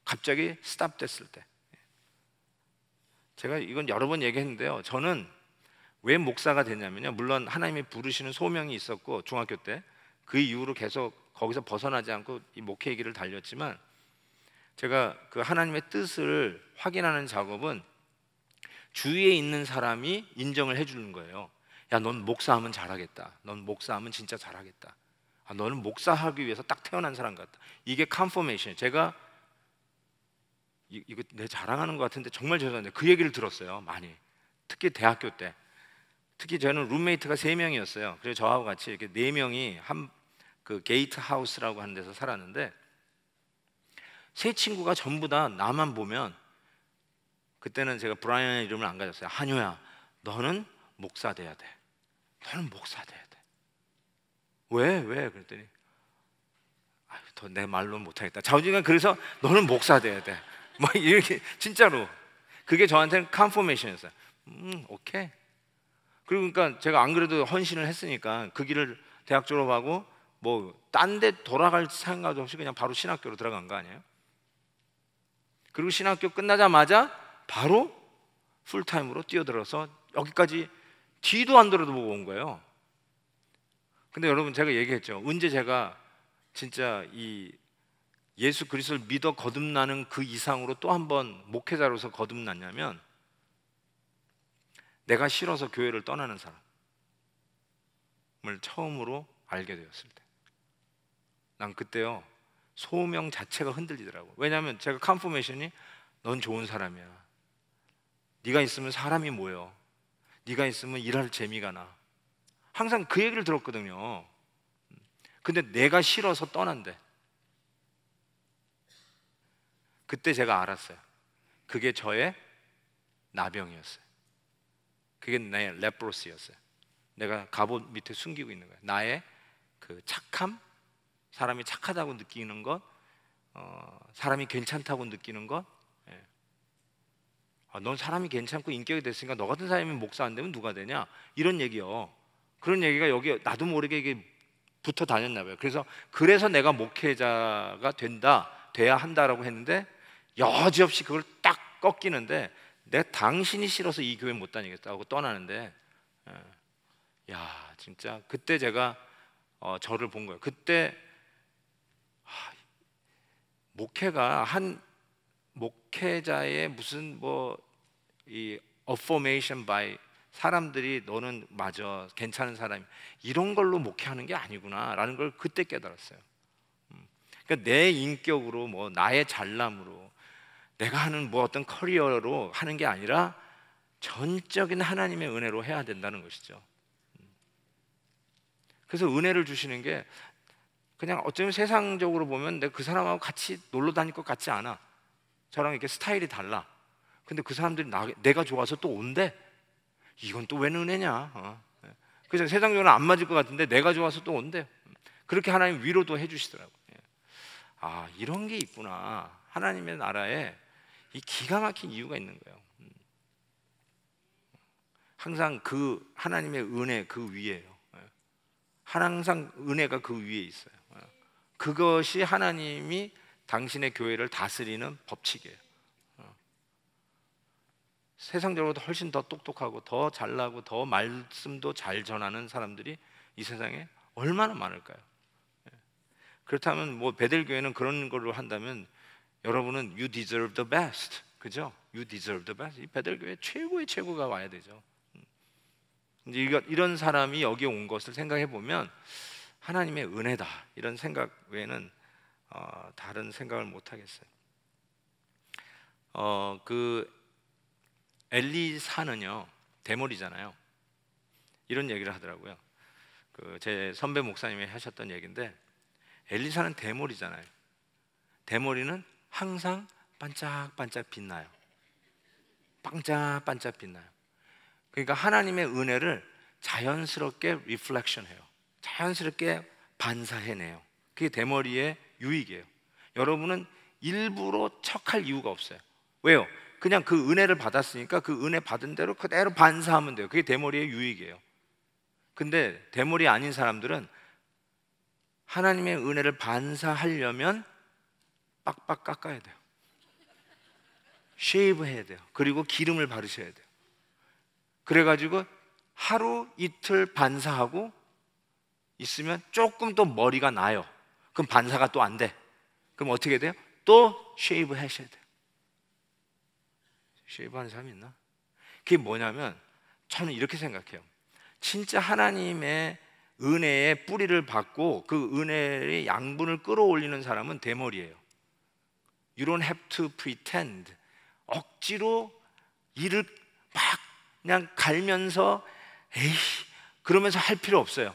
갑자기 스탑됐을 때, 제가 이건 여러 번 얘기했는데요. 저는 왜 목사가 됐냐면요. 물론 하나님이 부르시는 소명이 있었고 중학교 때 그 이후로 계속 거기서 벗어나지 않고 이 목회 길을 달렸지만 제가 그 하나님의 뜻을 확인하는 작업은 주위에 있는 사람이 인정을 해주는 거예요. 야, 넌 목사하면 잘하겠다. 넌 목사하면 진짜 잘하겠다. 아, 너는 목사하기 위해서 딱 태어난 사람 같다. 이게 컨포메이션. 제가 이, 이거 내 자랑하는 것 같은데 정말 죄송한데 그 얘기를 들었어요 많이 특히 대학교 때 특히 저는 룸메이트가 세 명이었어요 그래서 저하고 같이 이렇게 네 명이 한 그 게이트 하우스라고 하는 데서 살았는데 세 친구가 전부 다 나만 보면 그때는 제가 브라이언의 이름을 안 가졌어요 한효야 너는 목사 돼야 돼 너는 목사 돼야 돼 왜? 왜? 그랬더니 내 말로 못하겠다. 자우지간 그래서 너는 목사 돼야 돼. 막 이렇게 진짜로 그게 저한테는 컨포메이션이었어요. 음, 오케이. 그러니까 제가 안 그래도 헌신을 했으니까 그 길을 대학 졸업하고 뭐 딴 데 돌아갈 생각도 없이 그냥 바로 신학교로 들어간 거 아니에요? 그리고 신학교 끝나자마자 바로 풀타임으로 뛰어들어서 여기까지 뒤도 안 돌아도 보고 온 거예요. 근데 여러분 제가 얘기했죠. 언제 제가 진짜 이 예수 그리스도를 믿어 거듭나는 그 이상으로 또 한 번 목회자로서 거듭났냐면 내가 싫어서 교회를 떠나는 사람을 처음으로 알게 되었을 때. 난 그때요. 소명 자체가 흔들리더라고. 왜냐하면 제가 컨포메이션이넌 좋은 사람이야. 네가 있으면 사람이 모여. 네가 있으면 일할 재미가 나. 항상 그 얘기를 들었거든요. 근데 내가 싫어서 떠난대. 그때 제가 알았어요. 그게 저의 나병이었어요. 그게 나의 레프로스였어요. 내가 갑옷 밑에 숨기고 있는 거예요. 나의 그 착함, 사람이 착하다고 느끼는 것, 어, 사람이 괜찮다고 느끼는 것. 예. 아, 넌 사람이 괜찮고 인격이 됐으니까 너 같은 사람이 목사 안 되면 누가 되냐? 이런 얘기요. 그런 얘기가 여기 나도 모르게 이게 붙어 다녔나 봐요. 그래서 그래서 내가 목회자가 된다, 돼야 한다라고 했는데 여지없이 그걸 딱 꺾이는데 내 당신이 싫어서 이 교회 못 다니겠다고 떠나는데 예. 야 진짜 그때 제가 어, 저를 본 거예요. 그때 하, 목회가 한 목회자의 무슨 뭐이 affirmation by 사람들이 너는 맞아 괜찮은 사람 이런 걸로 목회하는 게 아니구나라는 걸 그때 깨달았어요. 음. 그러니까 내 인격으로 뭐 나의 잘남으로 내가 하는 뭐 어떤 커리어로 하는 게 아니라 전적인 하나님의 은혜로 해야 된다는 것이죠. 그래서 은혜를 주시는 게 그냥 어쩌면 세상적으로 보면 내가 그 사람하고 같이 놀러 다닐 것 같지 않아. 저랑 이렇게 스타일이 달라. 근데 그 사람들이 나, 내가 좋아서 또 온대. 이건 또 왜 은혜냐? 어. 그래서 세상적으로 안 맞을 것 같은데 내가 좋아서 또 온대. 그렇게 하나님 위로도 해주시더라고. 예. 아 이런 게 있구나. 하나님의 나라에 이 기가 막힌 이유가 있는 거예요. 음. 항상 그 하나님의 은혜 그 위에요. 예. 항상 은혜가 그 위에 있어요. 예. 그것이 하나님이 당신의 교회를 다스리는 법칙이에요. 어. 세상적으로도 훨씬 더 똑똑하고 더 잘나고 더 말씀도 잘 전하는 사람들이 이 세상에 얼마나 많을까요? 예. 그렇다면 뭐 베델 교회는 그런 걸로 한다면 여러분은 you deserve the best. 그죠? You deserve the best. 이 베들교회 최고의 최고가 와야 되죠. 음. 이제 이런 사람이 여기 온 것을 생각해 보면 하나님의 은혜다 이런 생각 외에는 어, 다른 생각을 못 하겠어요. 어, 그 엘리사는요 대머리잖아요. 이런 얘기를 하더라고요. 그 제 선배 목사님이 하셨던 얘기인데 엘리사는 대머리잖아요. 대머리는 항상 반짝반짝 빛나요. 반짝반짝 빛나요. 그러니까 하나님의 은혜를 자연스럽게 리플렉션해요. 자연스럽게 반사해내요. 그게 대머리의 유익이에요. 여러분은 일부러 척할 이유가 없어요. 왜요? 그냥 그 은혜를 받았으니까 그 은혜 받은 대로 그대로 반사하면 돼요. 그게 대머리의 유익이에요. 근데 대머리 아닌 사람들은 하나님의 은혜를 반사하려면 빡빡 깎아야 돼요. 쉐이브 해야 돼요. 그리고 기름을 바르셔야 돼요. 그래가지고 하루 이틀 반사하고 있으면 조금 또 머리가 나요. 그럼 반사가 또 안 돼. 그럼 어떻게 돼요? 또 쉐이브 하셔야 돼요. 쉐이브 하는 사람이 있나? 그게 뭐냐면 저는 이렇게 생각해요. 진짜 하나님의 은혜의 뿌리를 받고 그 은혜의 양분을 끌어올리는 사람은 대머리예요. You don't have to pretend. 억지로 일을 막 그냥 갈면서 에이 그러면서 할 필요 없어요.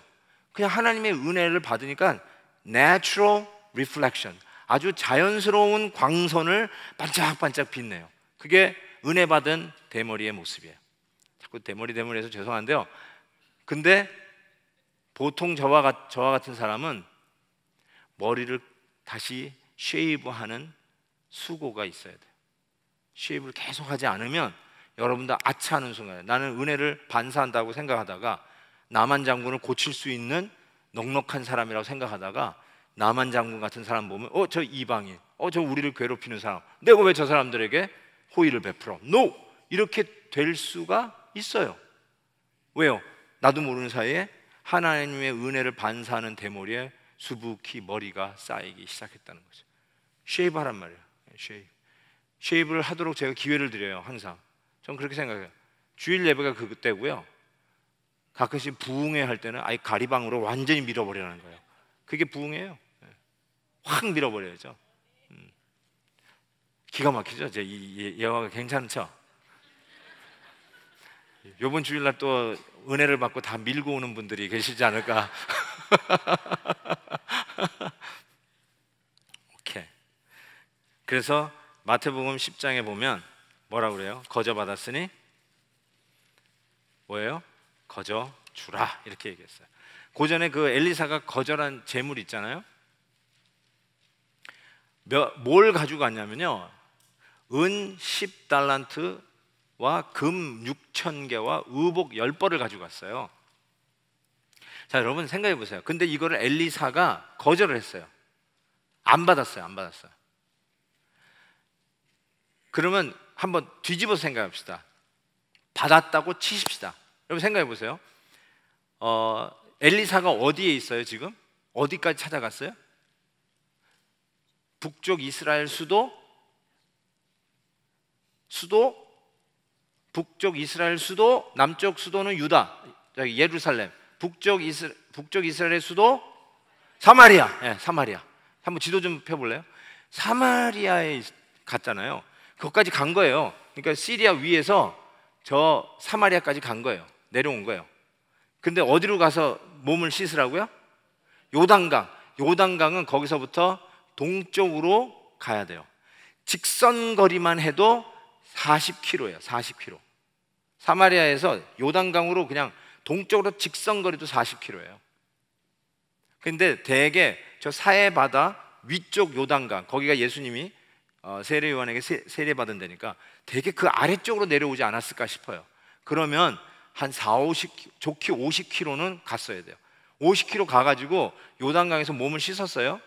그냥 하나님의 은혜를 받으니까 natural reflection 아주 자연스러운 광선을 반짝반짝 빛내요. 그게 은혜 받은 대머리의 모습이에요. 자꾸 대머리 대머리해서 죄송한데요. 근데 보통 저와, 저와 같은 사람은 머리를 다시 쉐이브하는 수고가 있어야 돼요. 쉐입을 계속하지 않으면 여러분도 아차하는 순간에 나는 은혜를 반사한다고 생각하다가 남한 장군을 고칠 수 있는 넉넉한 사람이라고 생각하다가 남한 장군 같은 사람 보면 어 저 이방인 어 저 우리를 괴롭히는 사람 내가 왜 저 사람들에게 호의를 베풀어 NO 이렇게 될 수가 있어요 왜요 나도 모르는 사이에 하나님의 은혜를 반사하는 대머리에 수북히 머리가 쌓이기 시작했다는 거죠 쉐이브하란 말이에요 쉐입. 쉐입을 하도록 제가 기회를 드려요, 항상. 전 그렇게 생각해요. 주일 예배가 그때고요. 가끔씩 부흥회 할 때는 아예 가리방으로 완전히 밀어버리라는 거예요. 그게 부흥회예요. 예. 확 밀어버려야죠. 음. 기가 막히죠? 제 예화가 괜찮죠? 요번 주일날 또 은혜를 받고 다 밀고 오는 분들이 계시지 않을까. 그래서 마태복음 10장에 보면 뭐라 그래요? 거저 받았으니 뭐예요? 거저 주라 이렇게 얘기했어요. 고전에 그 엘리사가 거절한 재물 있잖아요. 뭘 가지고 갔냐면요. 은 10달란트와 금 6천 개와 의복 10벌을 가지고 갔어요. 자, 여러분 생각해 보세요. 근데 이거를 엘리사가 거절을 했어요. 안 받았어요. 안 받았어요. 그러면 한번 뒤집어 생각합시다. 받았다고 치십시다. 여러분 생각해 보세요. 어, 엘리사가 어디에 있어요 지금? 어디까지 찾아갔어요? 북쪽 이스라엘 수도 수도 북쪽 이스라엘 수도 남쪽 수도는 유다 여기 예루살렘 북쪽 이스 북쪽 이스라엘 수도 사마리아 예 네, 사마리아 한번 지도 좀 펴볼래요? 사마리아에 갔잖아요. 거기까지간 거예요. 그러니까 시리아 위에서 저 사마리아까지 간 거예요. 내려온 거예요. 근데 어디로 가서 몸을 씻으라고요? 요단강. 요단강은 거기서부터 동쪽으로 가야 돼요. 직선 거리만 해도 40km예요. 40km. 사마리아에서 요단강으로 그냥 동쪽으로 직선 거리도 40km예요. 근데 대개 저 사해 바다 위쪽 요단강 거기가 예수님이 어, 세례 요한에게 세례 받은데니까 되게 그 아래쪽으로 내려오지 않았을까 싶어요. 그러면 한 4, 50 좋게 50km는 갔어야 돼요. 50km 가가지고 요단강에서 몸을 씻었어요.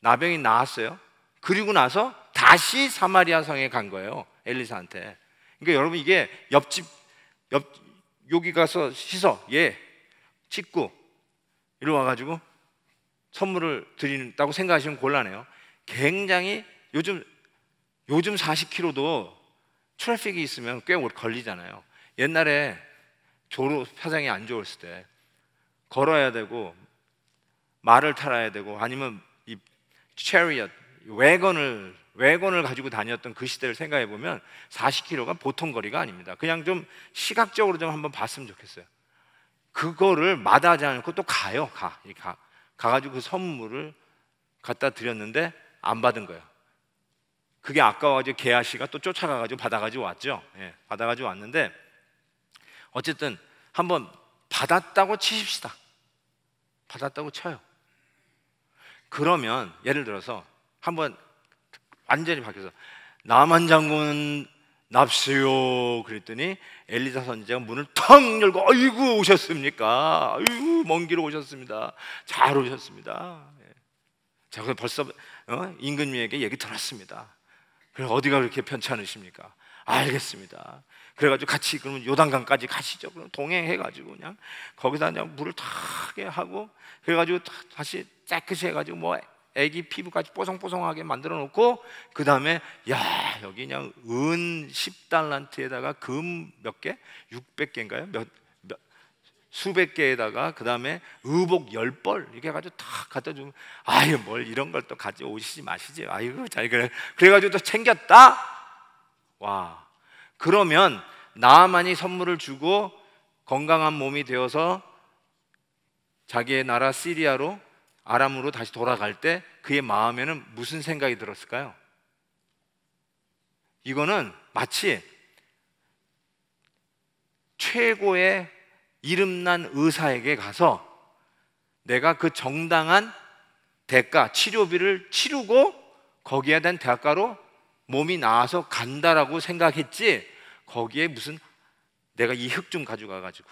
나병이 나았어요. 그리고 나서 다시 사마리아 성에 간 거예요. 엘리사한테. 그러니까 여러분 이게 옆집 옆 여기 가서 씻어 예 씻고 이리 와가지고 선물을 드린다고 생각하시면 곤란해요. 굉장히 요즘 요즘 40km도 트래픽이 있으면 꽤 오래 걸리잖아요. 옛날에 조로 사장이 안 좋았을 때 걸어야 되고 말을 타라야 되고 아니면 이 체리엇 외건을 외건을 가지고 다녔던 그 시대를 생각해 보면 40km가 보통 거리가 아닙니다. 그냥 좀 시각적으로 좀 한번 봤으면 좋겠어요. 그거를 마다하지 않고 또 가요. 가. 가. 가가지고 그 선물을 갖다 드렸는데 안 받은 거예요. 그게 아까워가지고 개하시가또 쫓아가가지고 받아가지고 왔죠. 예, 받아가지고 왔는데 어쨌든 한번 받았다고 치십시다. 받았다고 쳐요. 그러면 예를 들어서 한번 완전히 바뀌어서 남한 장군 납세요 그랬더니 엘리사 선지자가 문을 턱 열고 아이고 오셨습니까? 아이고 먼 길로 오셨습니다. 잘 오셨습니다. 예. 자, 그럼 벌써 어? 임금님에게 얘기 들었습니다. 그럼 어디가 그렇게 편찮으십니까? 알겠습니다. 그래가지고 같이 그러면 요단강까지 가시죠. 그럼 동행해가지고 그냥 거기다 그냥 물을 타게 하고 그래가지고 다시 깨끗이 해가지고 뭐 애기 피부까지 뽀송뽀송하게 만들어 놓고 그 다음에 야 여기 그냥 은 10달란트에다가 금 몇 개? 600개인가요? 몇 수백 개에다가 그 다음에 의복 열 벌 이렇게 해 가지고 탁 갖다 주면 아유 뭘 이런 걸 또가져 오시지 마시지 아유 잘 그래 그래가지고 또 챙겼다 와 그러면 나만이 선물을 주고 건강한 몸이 되어서 자기의 나라 시리아로 아람으로 다시 돌아갈 때 그의 마음에는 무슨 생각이 들었을까요? 이거는 마치 최고의 이름난 의사에게 가서 내가 그 정당한 대가, 치료비를 치르고 거기에 대한 대가로 몸이 나아서 간다라고 생각했지 거기에 무슨 내가 이흑좀 가져가가지고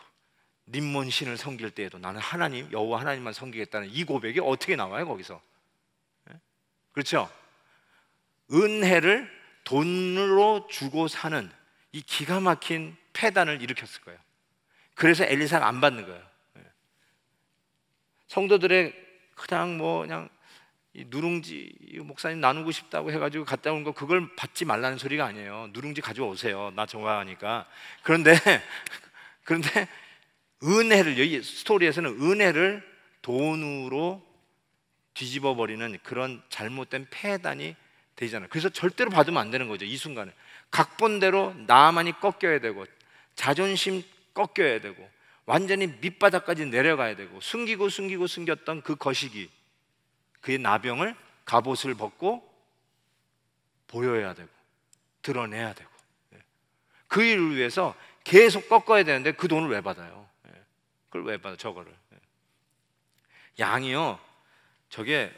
님몬 신을 섬길 때에도 나는 하나님 여호와 하나님만 섬기겠다는 이 고백이 어떻게 나와요 거기서? 예? 그렇죠? 은혜를 돈으로 주고 사는 이 기가 막힌 폐단을 일으켰을 거예요. 그래서 엘리사가 안 받는 거예요. 예. 성도들의 그냥 뭐 그냥 누룽지 목사님 나누고 싶다고 해가지고 갔다 온 거 그걸 받지 말라는 소리가 아니에요. 누룽지 가져오세요. 나정화하니까 그런데 그런데 은혜를 여기 스토리에서는 은혜를 돈으로 뒤집어 버리는 그런 잘못된 폐단이 되잖아요. 그래서 절대로 받으면 안 되는 거죠. 이 순간에 각본대로 나만이 꺾여야 되고 자존심 꺾여야 되고 완전히 밑바닥까지 내려가야 되고 숨기고 숨기고 숨겼던 그 거시기 그의 나병을 갑옷을 벗고 보여야 되고 드러내야 되고 예. 그 일을 위해서 계속 꺾어야 되는데 그 돈을 왜 받아요? 예. 그걸 왜 받아 저거를 예. 양이요 저게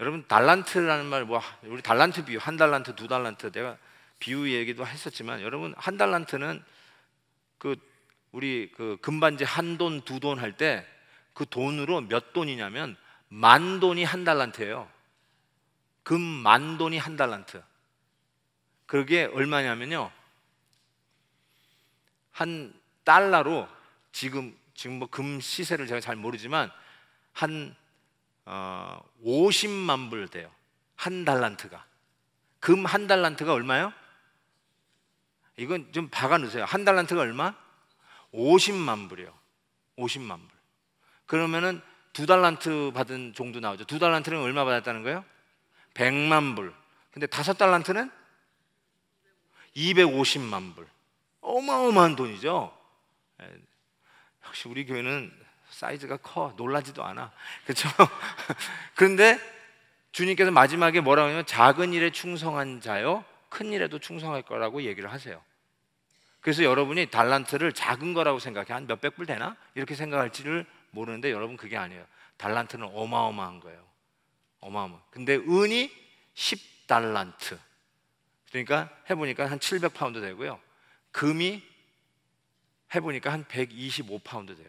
여러분 달란트라는 말 뭐 우리 달란트 비유 한 달란트 두 달란트 내가 비유 얘기도 했었지만 여러분 한 달란트는 그 우리 그 금반지 한 돈 두 돈 할 때 그 돈으로 몇 돈이냐면 만 돈이 한 달란트예요. 금 만 돈이 한 달란트. 그게 얼마냐면요. 한 달러로 지금 지금 뭐 금 시세를 제가 잘 모르지만 한 어, 50만 불 돼요. 한 달란트가. 금 한 달란트가 얼마요? 이건 좀 박아 놓으세요. 한 달란트가 얼마? 50만 불이요. 50만 불. 그러면은 두 달란트 받은 종도 나오죠. 두 달란트는 얼마 받았다는 거예요? 100만 불. 근데 다섯 달란트는 250만 불. 어마어마한 돈이죠. 예. 역시 우리 교회는 사이즈가 커 놀라지도 않아. 그렇죠? 그런데 주님께서 마지막에 뭐라고 하냐면 작은 일에 충성한 자요 큰 일에도 충성할 거라고 얘기를 하세요. 그래서 여러분이 달란트를 작은 거라고 생각해 한 몇백 불 되나 이렇게 생각할지를 모르는데 여러분 그게 아니에요. 달란트는 어마어마한 거예요. 어마어마. 근데 은이 10 달란트. 그러니까 해보니까 한 700파운드 되고요. 금이 해보니까 한 125파운드 돼요.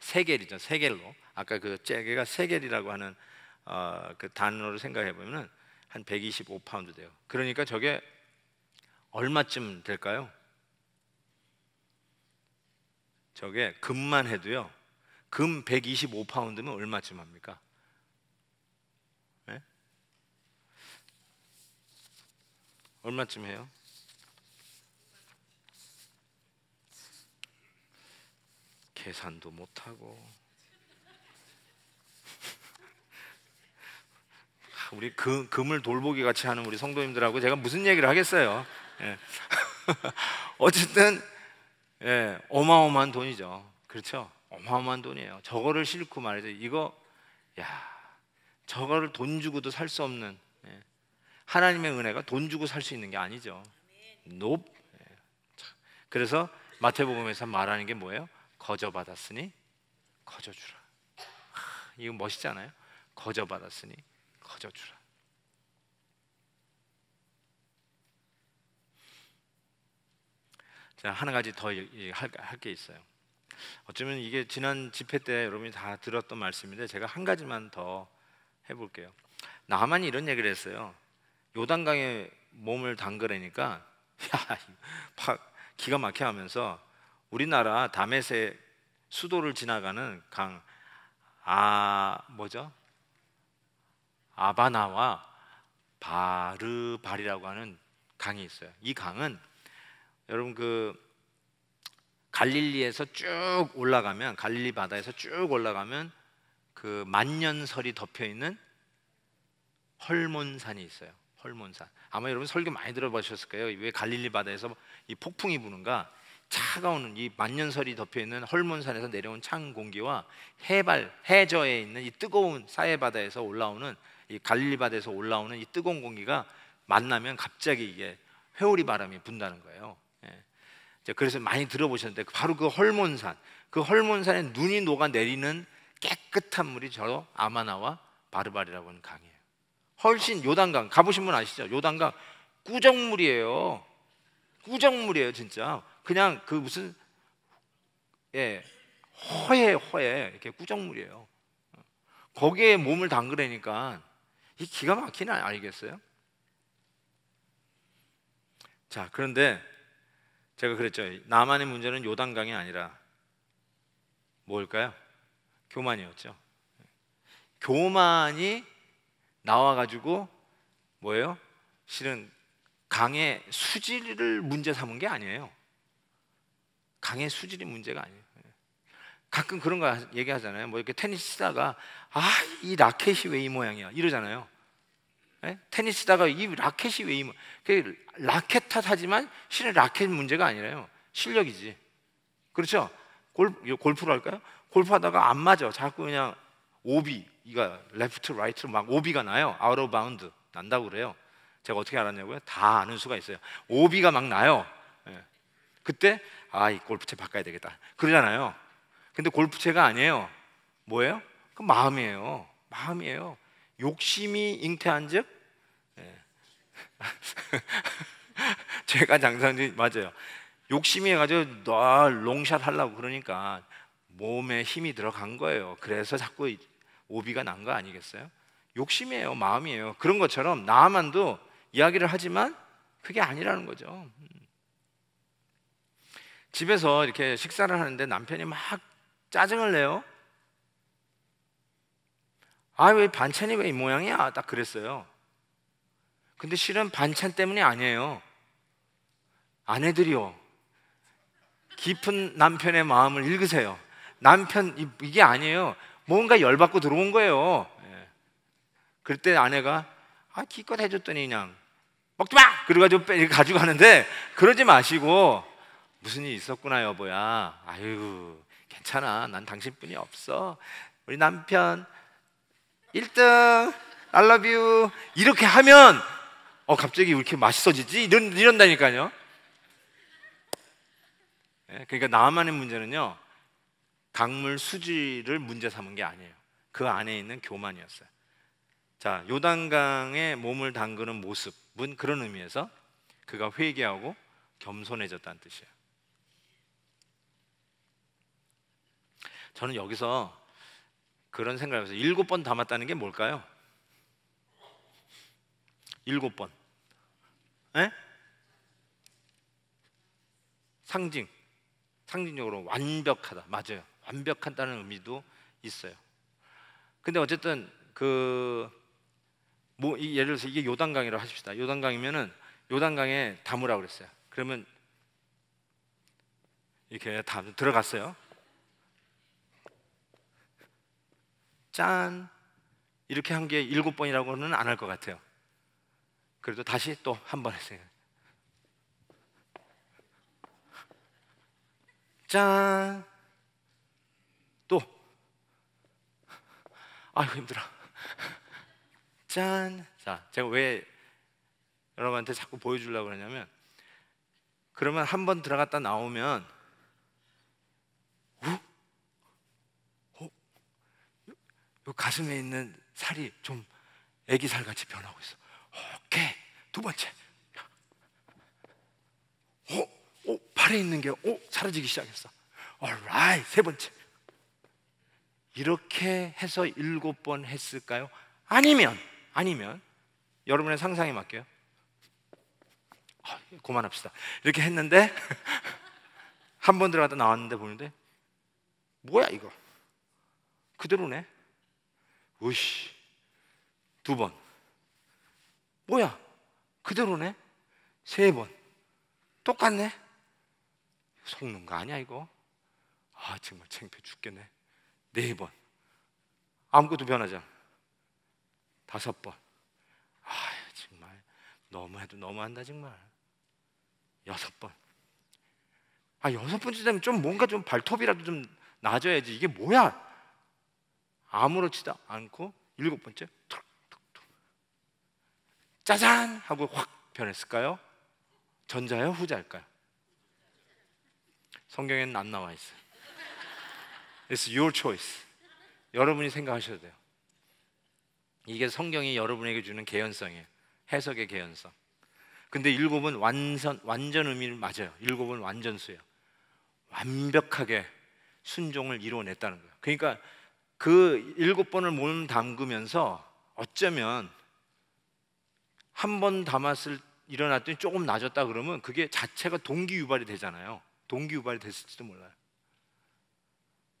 세겔이죠. 세겔로. 아까 그 째개가 세겔이라고 하는 어, 그 단어를 생각해 보면은 한 125파운드 돼요. 그러니까 저게 얼마쯤 될까요? 저게 금만 해도요. 금 125파운드면 얼마쯤 합니까? 네? 얼마쯤 해요? 계산도 못하고 우리 금, 금을 돌보기 같이 하는 우리 성도님들하고 제가 무슨 얘기를 하겠어요 예. 어쨌든 예, 어마어마한 돈이죠. 그렇죠? 어마어마한 돈이에요. 저거를 싣고 말이죠. 이거 야, 저거를 돈 주고도 살 수 없는 예. 하나님의 은혜가 돈 주고 살 수 있는 게 아니죠. 높. Nope. 예. 그래서 마태복음에서 말하는 게 뭐예요? 거저 받았으니 거저 주라. 하, 이거 멋있잖아요. 거저 받았으니 거저 주라. 한 가지 더 할 게 있어요. 어쩌면 이게 지난 집회 때 여러분이 다 들었던 말씀인데 제가 한 가지만 더 해볼게요. 나만이 이런 얘기를 했어요. 요단강에 몸을 담그려니까 야, 기가 막혀 하면서 우리나라 담에세 수도를 지나가는 강아 뭐죠? 아바나와 바르발이라고 하는 강이 있어요. 이 강은 여러분 그 갈릴리에서 쭉 올라가면 갈릴리 바다에서 쭉 올라가면 그 만년설이 덮여 있는 헐몬산이 있어요. 헐몬산. 아마 여러분 설교 많이 들어보셨을 거예요. 왜 갈릴리 바다에서 이 폭풍이 부는가? 차가운 이 만년설이 덮여 있는 헐몬산에서 내려온 찬 공기와 해발 해저에 있는 이 뜨거운 사해 바다에서 올라오는 이 갈릴리 바다에서 올라오는 이 뜨거운 공기가 만나면 갑자기 이게 회오리 바람이 분다는 거예요. 그래서 많이 들어보셨는데 그 바로 그 헐몬산, 그 헐몬산에 눈이 녹아 내리는 깨끗한 물이 저로 아마나와 바르바리라고 하는 강이에요. 훨씬 요단강 가보신 분 아시죠? 요단강 꾸정물이에요. 꾸정물이에요, 진짜. 그냥 그 무슨 예 허해 허해 이렇게 꾸정물이에요. 거기에 몸을 담그려니까 이 기가 막히나 알겠어요? 자, 그런데 제가 그랬죠. 나만의 문제는 요단강이 아니라 뭘까요? 교만이었죠. 교만이 나와 가지고 뭐예요? 실은 강의 수질을 문제 삼은 게 아니에요. 강의 수질이 문제가 아니에요. 가끔 그런 거 얘기하잖아요. 뭐 이렇게 테니스 치다가 아, 이 라켓이 왜 이 모양이야? 이러잖아요. 예? 테니스 다가 이 라켓이 왜 이만? 라켓 탓하지만 실은 라켓 문제가 아니라요. 실력이지. 그렇죠? 골프, 골프로 할까요? 골프하다가 안 맞아. 자꾸 그냥 오비, 이거 레프트, 라이트로 막 오비가 나요. 아웃 오 바운드 난다고 그래요. 제가 어떻게 알았냐고요? 다 아는 수가 있어요. 오비가 막 나요. 예. 그때 아, 이 골프채 바꿔야 되겠다. 그러잖아요. 근데 골프채가 아니에요. 뭐예요? 그 마음이에요. 마음이에요. 욕심이 잉태한즉 제가 예. 장사한지 맞아요. 욕심이 해가지고 너 롱샷 하려고 그러니까 몸에 힘이 들어간 거예요. 그래서 자꾸 오비가 난 거 아니겠어요? 욕심이에요, 마음이에요. 그런 것처럼 나만도 이야기를 하지만 그게 아니라는 거죠. 음. 집에서 이렇게 식사를 하는데 남편이 막 짜증을 내요. 아, 왜 반찬이 왜 이 모양이야? 딱 그랬어요. 근데 실은 반찬 때문이 아니에요. 아내들이요. 깊은 남편의 마음을 읽으세요. 남편, 이게 아니에요. 뭔가 열받고 들어온 거예요. 예. 그때 아내가, 아, 기껏 해줬더니 그냥, 먹지 마! 그래가지고 빼 가지고 가는데, 그러지 마시고, 무슨 일 있었구나, 여보야. 아유, 괜찮아. 난 당신뿐이 없어. 우리 남편, 1등, I love you 이렇게 하면 어 갑자기 왜 이렇게 맛있어지지? 이런 이런다니까요. 예, 그러니까 나만의 문제는요. 강물 수질을 문제 삼은 게 아니에요. 그 안에 있는 교만이었어요. 자, 요단강에 몸을 담그는 모습은 그런 의미에서 그가 회개하고 겸손해졌다는 뜻이에요. 저는 여기서 그런 생각을해서 일곱 번 담았다는 게 뭘까요? 일곱 번. 에? 예? 상징. 상징적으로 완벽하다. 맞아요. 완벽하다는 의미도 있어요. 근데 어쨌든 그 뭐, 예를 들어서 이게 요단강이라고 하십시다. 요단강이면은 요단강에 담으라고 그랬어요. 그러면 이렇게 담 들어갔어요. 짠 이렇게 한 게 일곱 번이라고는 안 할 것 같아요. 그래도 다시 또 한번 했어요. 짠. 또. 아유, 힘들어. 짠. 자, 제가 왜 여러분한테 자꾸 보여주려고 그러냐면, 그러면 한 번 들어갔다 나오면 요 그 가슴에 있는 살이 좀 애기 살 같이 변하고 있어. 오케이. 두 번째. 오, 오, 팔에 있는 게 오, 어, 사라지기 시작했어. alright. 세 번째. 이렇게 해서 일곱 번 했을까요? 아니면, 아니면, 여러분의 상상에 맡겨요. 고만합시다. 아, 이렇게 했는데, 한 번 들어갔다 나왔는데 보는데, 뭐야, 이거. 그대로네. 으이씨. 두 번. 뭐야? 그대로네? 세 번. 똑같네? 속는 거 아니야, 이거? 아, 정말 창피해 죽겠네. 네 번. 아무것도 변하지 않아. 다섯 번. 아, 정말 너무해도 너무한다, 정말. 여섯 번. 아, 여섯 번째 되면 좀 뭔가 좀 발톱이라도 좀 낮아야지. 이게 뭐야? 아무렇지도 않고 일곱 번째 툭툭툭 짜잔 하고 확 변했을까요? 전자요 후자일까요? 성경에는 안 나와 있어요. It's your choice. 여러분이 생각하셔도 돼요. 이게 성경이 여러분에게 주는 개연성이에요. 해석의 개연성. 근데 일곱은 완전 완전 의미를 맞아요. 일곱은 완전수예요. 완벽하게 순종을 이루어냈다는 거예요. 그러니까 그 일곱 번을 몸 담그면서 어쩌면 한 번 담았을 일어났더니 조금 나아졌다 그러면 그게 자체가 동기 유발이 되잖아요. 동기 유발이 됐을지도 몰라요.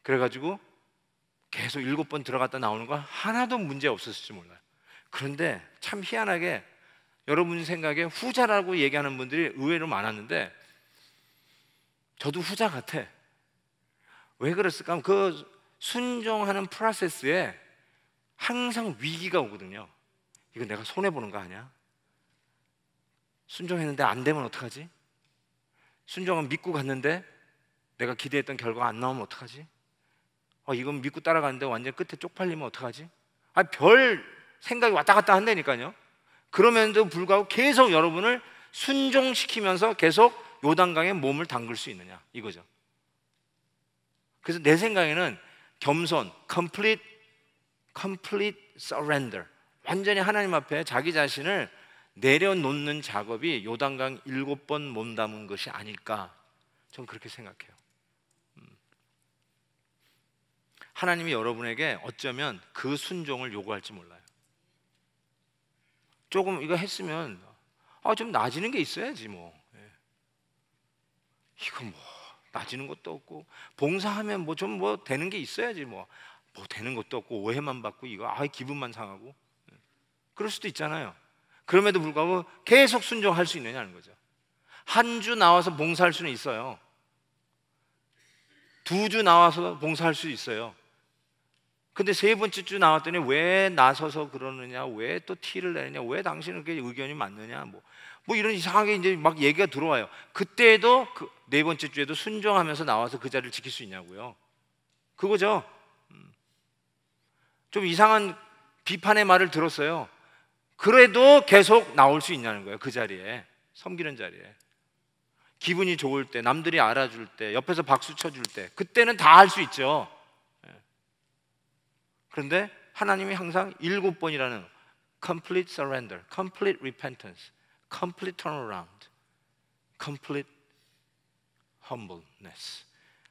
그래가지고 계속 일곱 번 들어갔다 나오는 거 하나도 문제 없었을지 몰라요. 그런데 참 희한하게 여러분 생각에 후자라고 얘기하는 분들이 의외로 많았는데 저도 후자 같아. 왜 그랬을까? 그 순종하는 프로세스에 항상 위기가 오거든요. 이거 내가 손해 보는 거 아니야? 순종했는데 안 되면 어떡하지? 순종은 믿고 갔는데 내가 기대했던 결과가 안 나오면 어떡하지? 어, 이건 믿고 따라가는데 완전 끝에 쪽팔리면 어떡하지? 아, 별 생각이 왔다 갔다 한다니까요. 그럼에도 불구하고 계속 여러분을 순종시키면서 계속 요단강에 몸을 담글 수 있느냐 이거죠. 그래서 내 생각에는 겸손, complete, complete surrender. 완전히 하나님 앞에 자기 자신을 내려놓는 작업이 요단강 일곱 번 몸담은 것이 아닐까. 전 그렇게 생각해요. 음. 하나님이 여러분에게 어쩌면 그 순종을 요구할지 몰라요. 조금 이거 했으면 아, 좀 나아지는 게 있어야지 뭐. 예. 이거 뭐 따지는 것도 없고 봉사하면 뭐 좀뭐 뭐 되는 게 있어야지 뭐. 뭐 되는 것도 없고 오해만 받고 이거 아 기분만 상하고 그럴 수도 있잖아요. 그럼에도 불구하고 계속 순종할 수 있느냐는 거죠. 한 주 나와서 봉사할 수는 있어요. 두 주 나와서 봉사할 수 있어요. 근데 세 번째 주 나왔더니 왜 나서서 그러느냐, 왜 또 티를 내느냐, 왜 당신은 그게 의견이 맞느냐, 뭐뭐 이런 이상하게 이제 막 얘기가 들어와요. 그때에도 그 네 번째 주에도 순종하면서 나와서 그 자리를 지킬 수 있냐고요. 그거죠. 음. 좀 이상한 비판의 말을 들었어요. 그래도 계속 나올 수 있냐는 거예요. 그 자리에 섬기는 자리에 기분이 좋을 때, 남들이 알아줄 때, 옆에서 박수 쳐줄 때, 그때는 다 할 수 있죠. 예. 그런데 하나님이 항상 일곱 번이라는 complete surrender, complete repentance. complete turnaround, complete humbleness.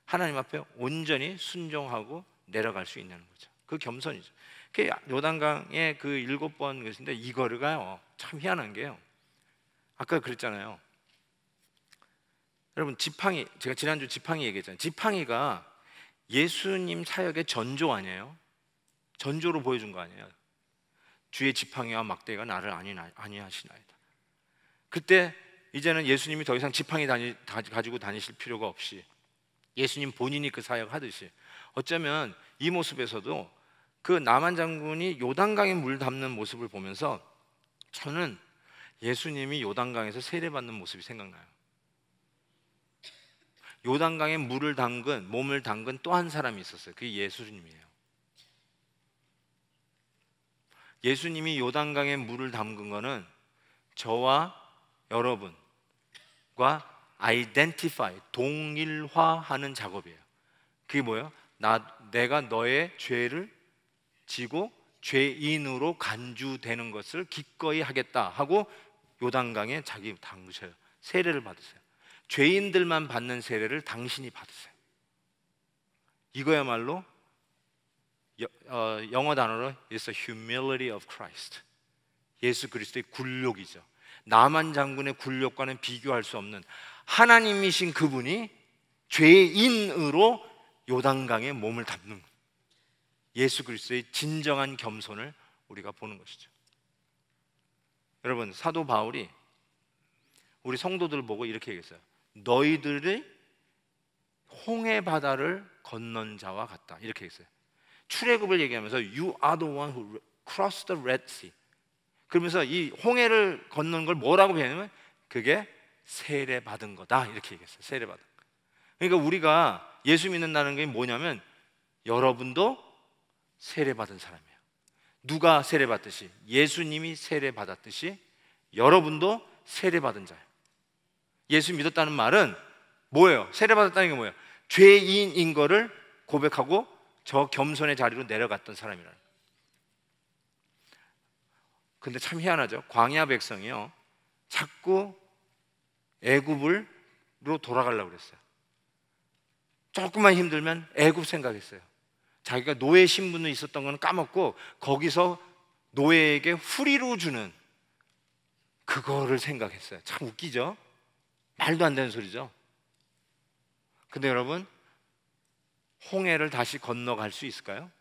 하나님 앞에 온전히 순종하고 내려갈 수 있는 거죠. 그 겸손이죠. 그 요단강의 그 일곱 번 것인데 이거를가요 참 희한한 게요. 아까 그랬잖아요. 여러분 지팡이 제가 지난주 지팡이 얘기했잖아요. 지팡이가 예수님 사역의 전조 아니에요? 전조로 보여준 거 아니에요? 주의 지팡이와 막대가 나를 아니 아니하시나이다. 그때 이제는 예수님이 더 이상 지팡이 다니, 다, 가지고 다니실 필요가 없이 예수님 본인이 그 사역하듯이 어쩌면 이 모습에서도 그 남한 장군이 요단강에 물 담는 모습을 보면서 저는 예수님이 요단강에서 세례받는 모습이 생각나요. 요단강에 물을 담근 몸을 담근 또 한 사람이 있었어요. 그게 예수님이에요. 예수님이 요단강에 물을 담근 거는 저와 여러분과 아이덴티파이 동일화하는 작업이에요. 그게 뭐예요? 나 내가 너의 죄를 지고 죄인으로 간주되는 것을 기꺼이 하겠다 하고 요단강에 자기 담셔요 세례를 받으세요. 죄인들만 받는 세례를 당신이 받으세요. 이거야말로 어, 영어 단어로 is the humility of Christ. 예수 그리스도의 굴욕이죠. 나만 장군의 굴욕과는 비교할 수 없는 하나님이신 그분이 죄인으로 요단강에 몸을 담는 예수 그리스도의 진정한 겸손을 우리가 보는 것이죠. 여러분 사도 바울이 우리 성도들 보고 이렇게 얘기했어요. 너희들이 홍해 바다를 건넌 자와 같다. 이렇게 했어요. 출애굽을 얘기하면서 you are the one who crossed the red sea. 그러면서 이 홍해를 걷는 걸 뭐라고 표현하면 그게 세례 받은 거다 이렇게 얘기했어요. 세례 받은. 거. 그러니까 우리가 예수 믿는다는 게 뭐냐면 여러분도 세례 받은 사람이에요. 누가 세례 받듯이 예수님이 세례 받았듯이 여러분도 세례 받은 자예요. 예수 믿었다는 말은 뭐예요? 세례 받았다는 게 뭐예요? 죄인인 거를 고백하고 저 겸손의 자리로 내려갔던 사람이라는 근데 참 희한하죠. 광야 백성이요. 자꾸 애굽으로 돌아가려고 그랬어요. 조금만 힘들면 애굽 생각했어요. 자기가 노예 신분은 있었던 건 까먹고 거기서 노예에게 후리로 주는 그거를 생각했어요. 참 웃기죠? 말도 안 되는 소리죠. 근데 여러분, 홍해를 다시 건너갈 수 있을까요?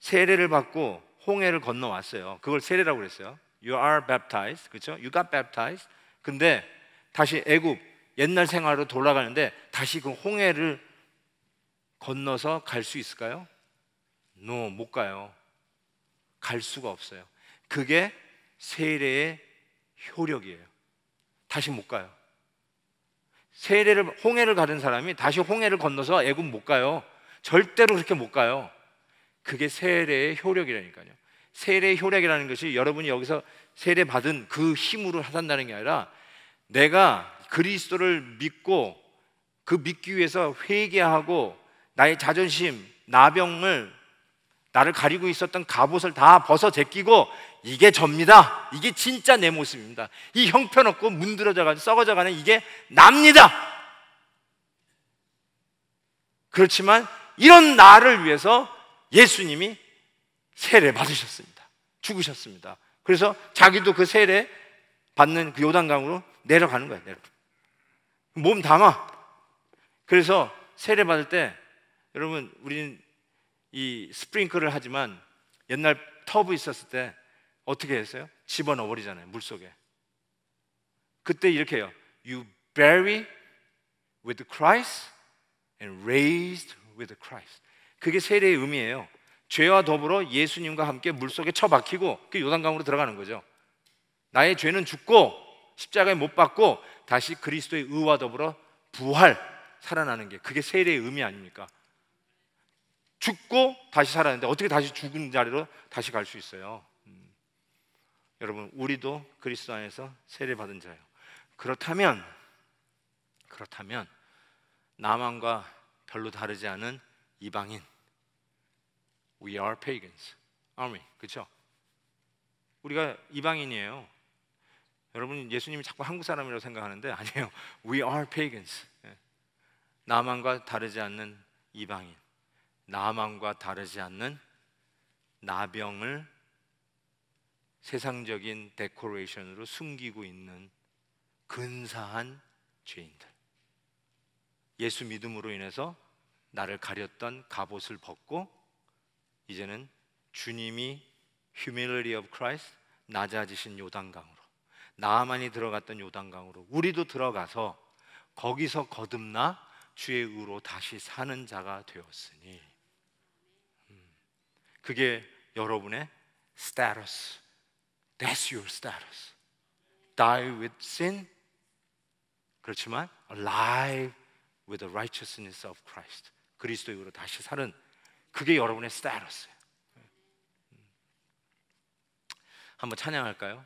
세례를 받고 홍해를 건너왔어요. 그걸 세례라고 그랬어요. You are baptized. 그렇죠? You got baptized. 근데 다시 애굽 옛날 생활로 돌아가는데 다시 그 홍해를 건너서 갈 수 있을까요? No, 못 가요. 갈 수가 없어요. 그게 세례의 효력이에요. 다시 못 가요. 세례를 홍해를 가른 사람이 다시 홍해를 건너서 애굽 못 가요. 절대로 그렇게 못 가요. 그게 세례의 효력이라니까요. 세례의 효력이라는 것이 여러분이 여기서 세례 받은 그 힘으로 하산다는게 아니라 내가 그리스도를 믿고 그 믿기 위해서 회개하고 나의 자존심, 나병을 나를 가리고 있었던 갑옷을 다 벗어 제끼고 이게 접니다. 이게 진짜 내 모습입니다. 이 형편없고 문드러져가지고 썩어져가는 이게 납니다. 그렇지만 이런 나를 위해서 예수님이 세례 받으셨습니다. 죽으셨습니다. 그래서 자기도 그 세례 받는 그 요단강으로 내려가는 거예요. 내려. 몸 담아. 그래서 세례 받을 때 여러분 우리는 이 스프링클을 하지만 옛날 터브 있었을 때 어떻게 했어요? 집어넣어 버리잖아요. 물 속에. 그때 이렇게 해요. You bury with Christ and raised with Christ. 그게 세례의 의미예요. 죄와 더불어 예수님과 함께 물속에 처박히고 그 요단강으로 들어가는 거죠. 나의 죄는 죽고 십자가에 못 박고 다시 그리스도의 의와 더불어 부활 살아나는 게 그게 세례의 의미 아닙니까? 죽고 다시 살아는데 어떻게 다시 죽은 자리로 다시 갈 수 있어요? 음. 여러분 우리도 그리스도 안에서 세례 받은 자예요. 그렇다면 그렇다면 남한과 별로 다르지 않은 이방인 We are pagans, a r 그렇죠? 우리가 이방인이에요. 여러분 예수님이 자꾸 한국 사람이라고 생각하는데 아니에요. We are pagans. 예. 나만과 다르지 않는 이방인, 나만과 다르지 않는 나병을 세상적인 데코레이션으로 숨기고 있는 근사한 죄인들. 예수 믿음으로 인해서 나를 가렸던 갑옷을 벗고 이제는 주님이 humility of Christ 낮아지신 요단강으로 나만이 들어갔던 요단강으로 우리도 들어가서 거기서 거듭나 주의 의로 다시 사는 자가 되었으니 음, 그게 여러분의 status that's your status die with sin 그렇지만 alive with the righteousness of Christ 그리스도의 의로 다시 사는 그게 여러분의 스타일러스예요. 한번 찬양할까요?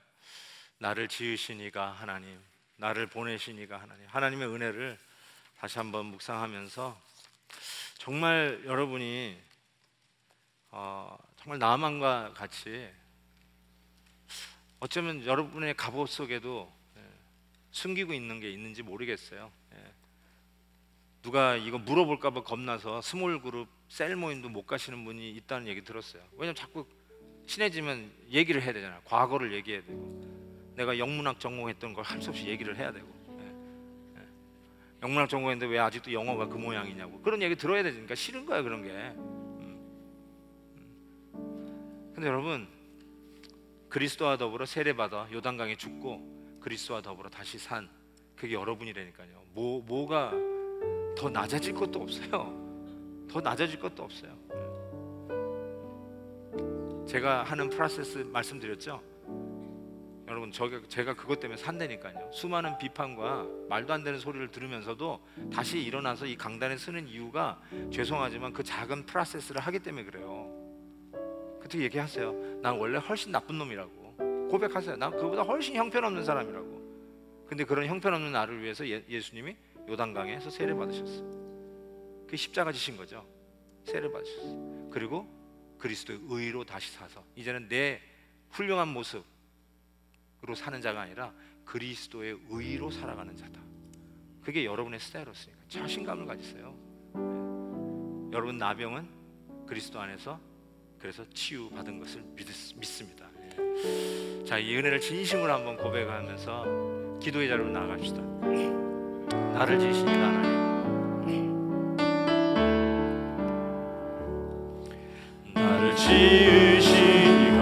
나를 지으신 이가 하나님, 나를 보내신 이가 하나님. 하나님의 은혜를 다시 한번 묵상하면서 정말 여러분이 어, 정말 나만과 같이 어쩌면 여러분의 갑옷 속에도 예, 숨기고 있는 게 있는지 모르겠어요. 누가 이거 물어볼까봐 겁나서 스몰 그룹 셀 모임도 못 가시는 분이 있다는 얘기 들었어요. 왜냐면 자꾸 친해지면 얘기를 해야 되잖아요. 과거를 얘기해야 되고 내가 영문학 전공했던 걸할수 없이 얘기를 해야 되고 예. 예. 영문학 전공했는데 왜 아직도 영어가 그 모양이냐고 그런 얘기 들어야 되니까 그러니까 싫은 거야 그런 게. 음. 음. 근데 여러분 그리스도와 더불어 세례받아 요단강에 죽고 그리스도와 더불어 다시 산 그게 여러분이라니까요. 뭐 뭐가 더 낮아질 것도 없어요. 더 낮아질 것도 없어요. 제가 하는 프로세스 말씀드렸죠. 여러분 저게 제가 그것 때문에 산다니까요. 수많은 비판과 말도 안 되는 소리를 들으면서도 다시 일어나서 이 강단에 쓰는 이유가 죄송하지만 그 작은 프로세스를 하기 때문에 그래요. 그때 얘기하세요. 난 원래 훨씬 나쁜 놈이라고 고백하세요. 난 그보다 훨씬 형편없는 사람이라고. 근데 그런 형편없는 나를 위해서 예, 예수님이 요단강에서 세례 받으셨어요. 그 십자가 지신 거죠. 세례 받으셨어요. 그리고 그리스도의 의로 다시 사서 이제는 내 훌륭한 모습으로 사는 자가 아니라 그리스도의 의로 살아가는 자다. 그게 여러분의 스타일로스니까 자신감을 가지세요. 네. 여러분 나병은 그리스도 안에서 그래서 치유 받은 것을 믿, 습니다 네. 자, 이 은혜를 진심으로 한번 고백하면서 기도의 자로나갑시다 나를 지으신 하나님 나를 지으신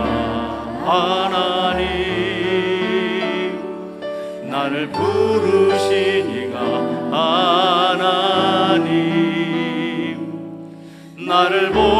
하나님 나를 부르신 하나님 나를 보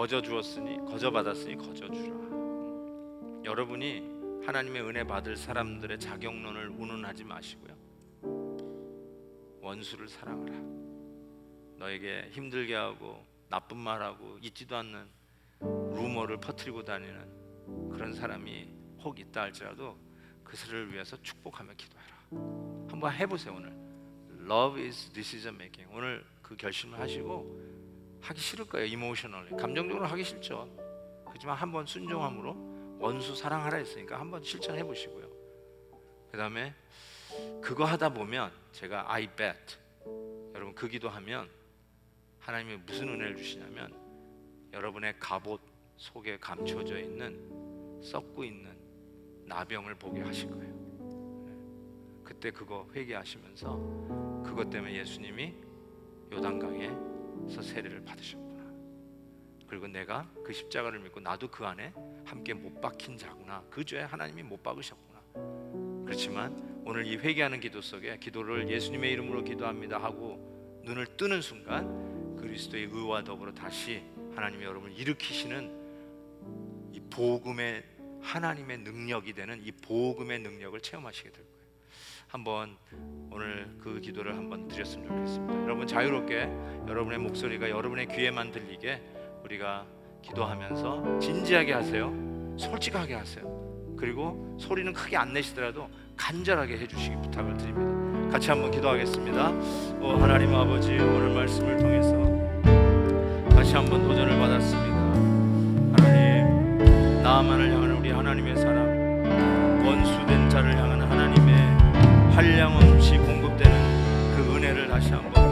거저 주었으니 거저 받았으니 거저 주라. 여러분이 하나님의 은혜 받을 사람들의 자격론을 운운하지 마시고요. 원수를 사랑하라. 너에게 힘들게 하고 나쁜 말하고 있지도 않는 루머를 퍼뜨리고 다니는 그런 사람이 혹 있다 할지라도 그들을 위해서 축복하며 기도해라. 한번 해보세요 오늘. Love is decision making. 오늘 그 결심을 하시고 하기 싫을 거예요. 이모셔널리. 감정적으로 하기 싫죠. 그지만 한번 순종함으로 원수 사랑하라 했으니까 한번 실천해 보시고요. 그다음에 그거 하다 보면 제가 I bet 여러분 그 기도하면 하나님이 무슨 은혜를 주시냐면 여러분의 갑옷 속에 감춰져 있는 썩고 있는 나병을 보게 하실 거예요. 네. 그때 그거 회개하시면서 그것 때문에 예수님이 요단강에 서 세례를 받으셨구나. 그리고 내가 그 십자가를 믿고 나도 그 안에 함께 못 박힌 자구나. 그 죄에 하나님이 못 박으셨구나. 그렇지만 오늘 이 회개하는 기도 속에 기도를 예수님의 이름으로 기도합니다 하고 눈을 뜨는 순간 그리스도의 의와 더불어 다시 하나님이 여러분을 일으키시는 이 복음의 하나님의 능력이 되는 이 복음의 능력을 체험하시게 될 거예요. 한번 오늘 그 기도를 한번 드렸으면 좋겠습니다. 여러분 자유롭게 여러분의 목소리가 여러분의 귀에만 들리게 우리가 기도하면서 진지하게 하세요. 솔직하게 하세요. 그리고 소리는 크게 안 내시더라도 간절하게 해주시기 부탁을 드립니다. 같이 한번 기도하겠습니다. 어, 하나님 아버지 오늘 말씀을 통해서 다시 한번 도전을 받았습니다. 하나님 나만을 향한 우리 하나님의 사랑 원수된 자를 향한 하나님의 한량없이 공급되는 그 은혜를 다시 한번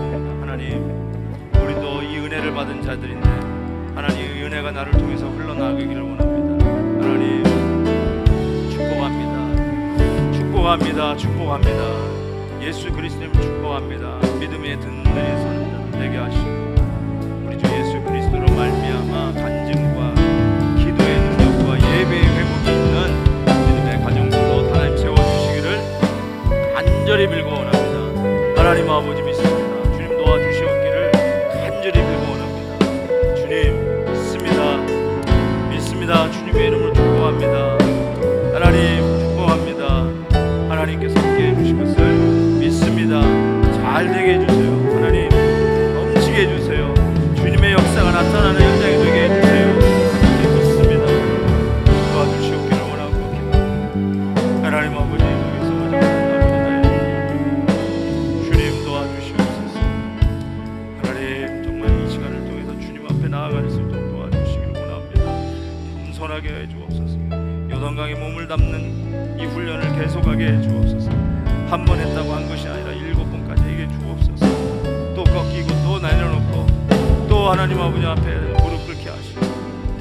하나님 우리도 이 은혜를 받은 자들인데 하나님 이 은혜가 나를 통해서 흘러나가기를 원합니다 하나님 축복합니다 축복합니다 축복합니다 예수 그리스도님 축복합니다 믿음의 든든히 서는 되게 하시고 우리 주 예수 그리스도로 말미암아 간절히 빌고 원합니다. 하나님 아버지 믿습니다.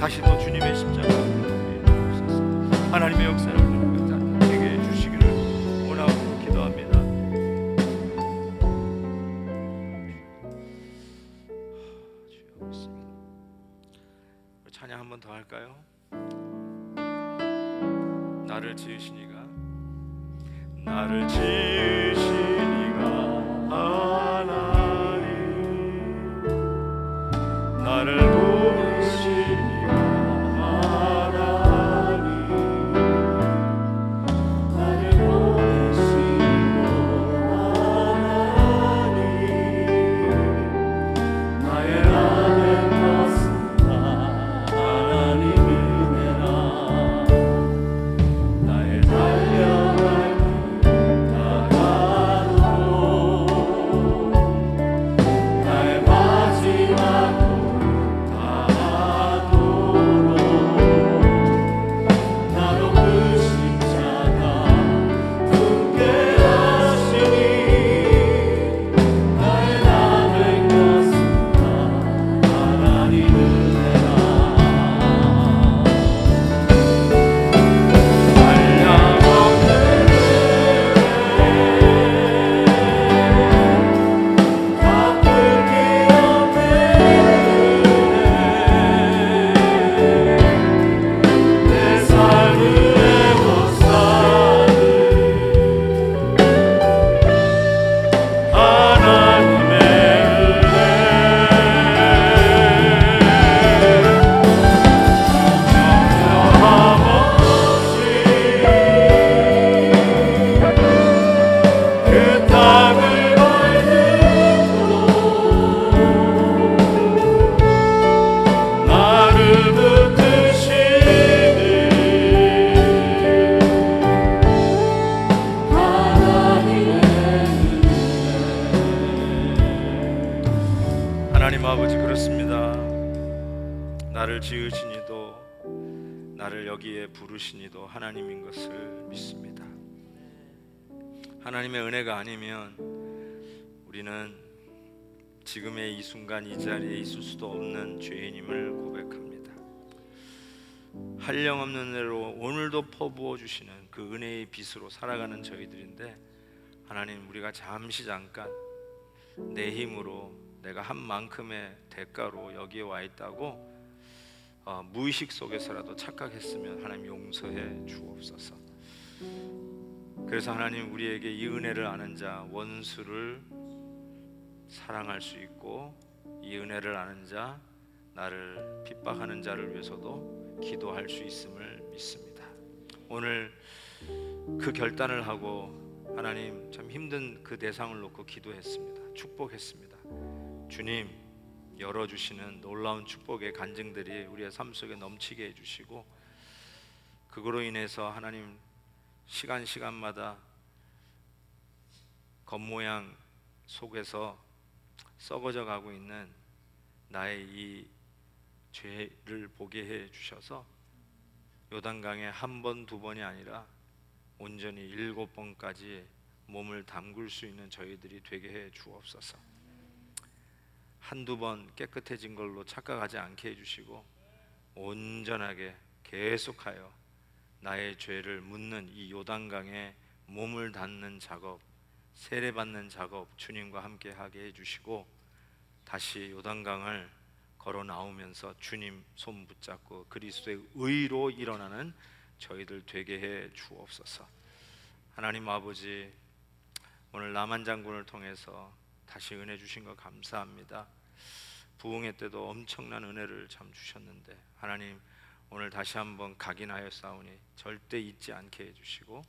다시 또 주님의 십자가 하나님의 역사 순간 이 자리에 있을 수도 없는 죄인임을 고백합니다. 한량 없는 은로 오늘도 퍼부어 주시는 그 은혜의 빛으로 살아가는 저희들인데 하나님 우리가 잠시 잠깐 내 힘으로 내가 한 만큼의 대가로 여기에 와 있다고 어, 무의식 속에서라도 착각했으면 하나님 용서해 주옵소서. 그래서 하나님 우리에게 이 은혜를 아는 자 원수를 사랑할 수 있고 이 은혜를 아는 자 나를 핍박하는 자를 위해서도 기도할 수 있음을 믿습니다. 오늘 그 결단을 하고 하나님 참 힘든 그 대상을 놓고 기도했습니다. 축복했습니다. 주님 열어 주시는 놀라운 축복의 간증들이 우리의 삶 속에 넘치게 해 주시고 그거로 인해서 하나님 시간 시간마다 겉모양 속에서 썩어져 가고 있는 나의 이 죄를 보게 해 주셔서 요단강에 한 번, 두 번이 아니라 온전히 일곱 번까지 몸을 담글 수 있는 저희들이 되게 해 주옵소서. 한두 번 깨끗해진 걸로 착각하지 않게 해 주시고 온전하게 계속하여 나의 죄를 묻는 이 요단강에 몸을 닿는 작업 세례받는 작업 주님과 함께 하게 해주시고 다시 요단강을 걸어 나오면서 주님 손 붙잡고 그리스도의 의로 일어나는 저희들 되게 해 주옵소서. 하나님 아버지 오늘 남한 장군을 통해서 다시 은혜 주신 거 감사합니다. 부흥회 때도 엄청난 은혜를 참 주셨는데 하나님 오늘 다시 한번 각인하여 싸우니 절대 잊지 않게 해주시고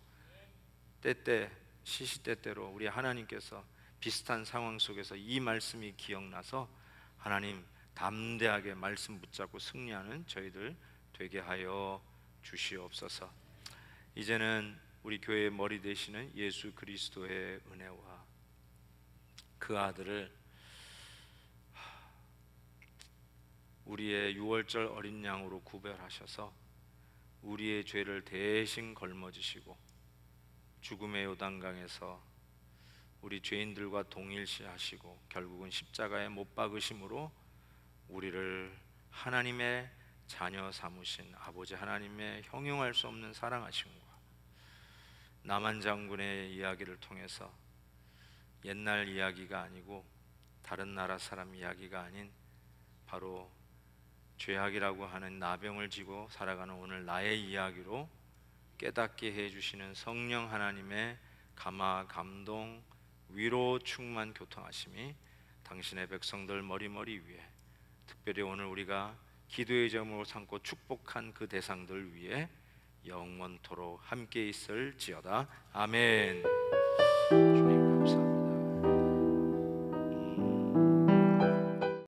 때때 시시때때로 우리 하나님께서 비슷한 상황 속에서 이 말씀이 기억나서 하나님 담대하게 말씀 붙잡고 승리하는 저희들 되게 하여 주시옵소서. 이제는 우리 교회의 머리 되시는 예수 그리스도의 은혜와 그 아들을 우리의 유월절 어린 양으로 구별하셔서 우리의 죄를 대신 걸머지시고 죽음의 요단강에서 우리 죄인들과 동일시하시고 결국은 십자가에 못 박으심으로 우리를 하나님의 자녀 삼으신 아버지 하나님의 형용할 수 없는 사랑하심과 남한 장군의 이야기를 통해서 옛날 이야기가 아니고 다른 나라 사람 이야기가 아닌 바로 죄악이라고 하는 나병을 지고 살아가는 오늘 나의 이야기로 깨닫게 해주시는 성령 하나님의 감화, 감동, 위로 충만 교통하심이 당신의 백성들 머리머리 위에 특별히 오늘 우리가 기도의 점으로 삼고 축복한 그 대상들 위에 영원토록 함께 있을지어다 아멘.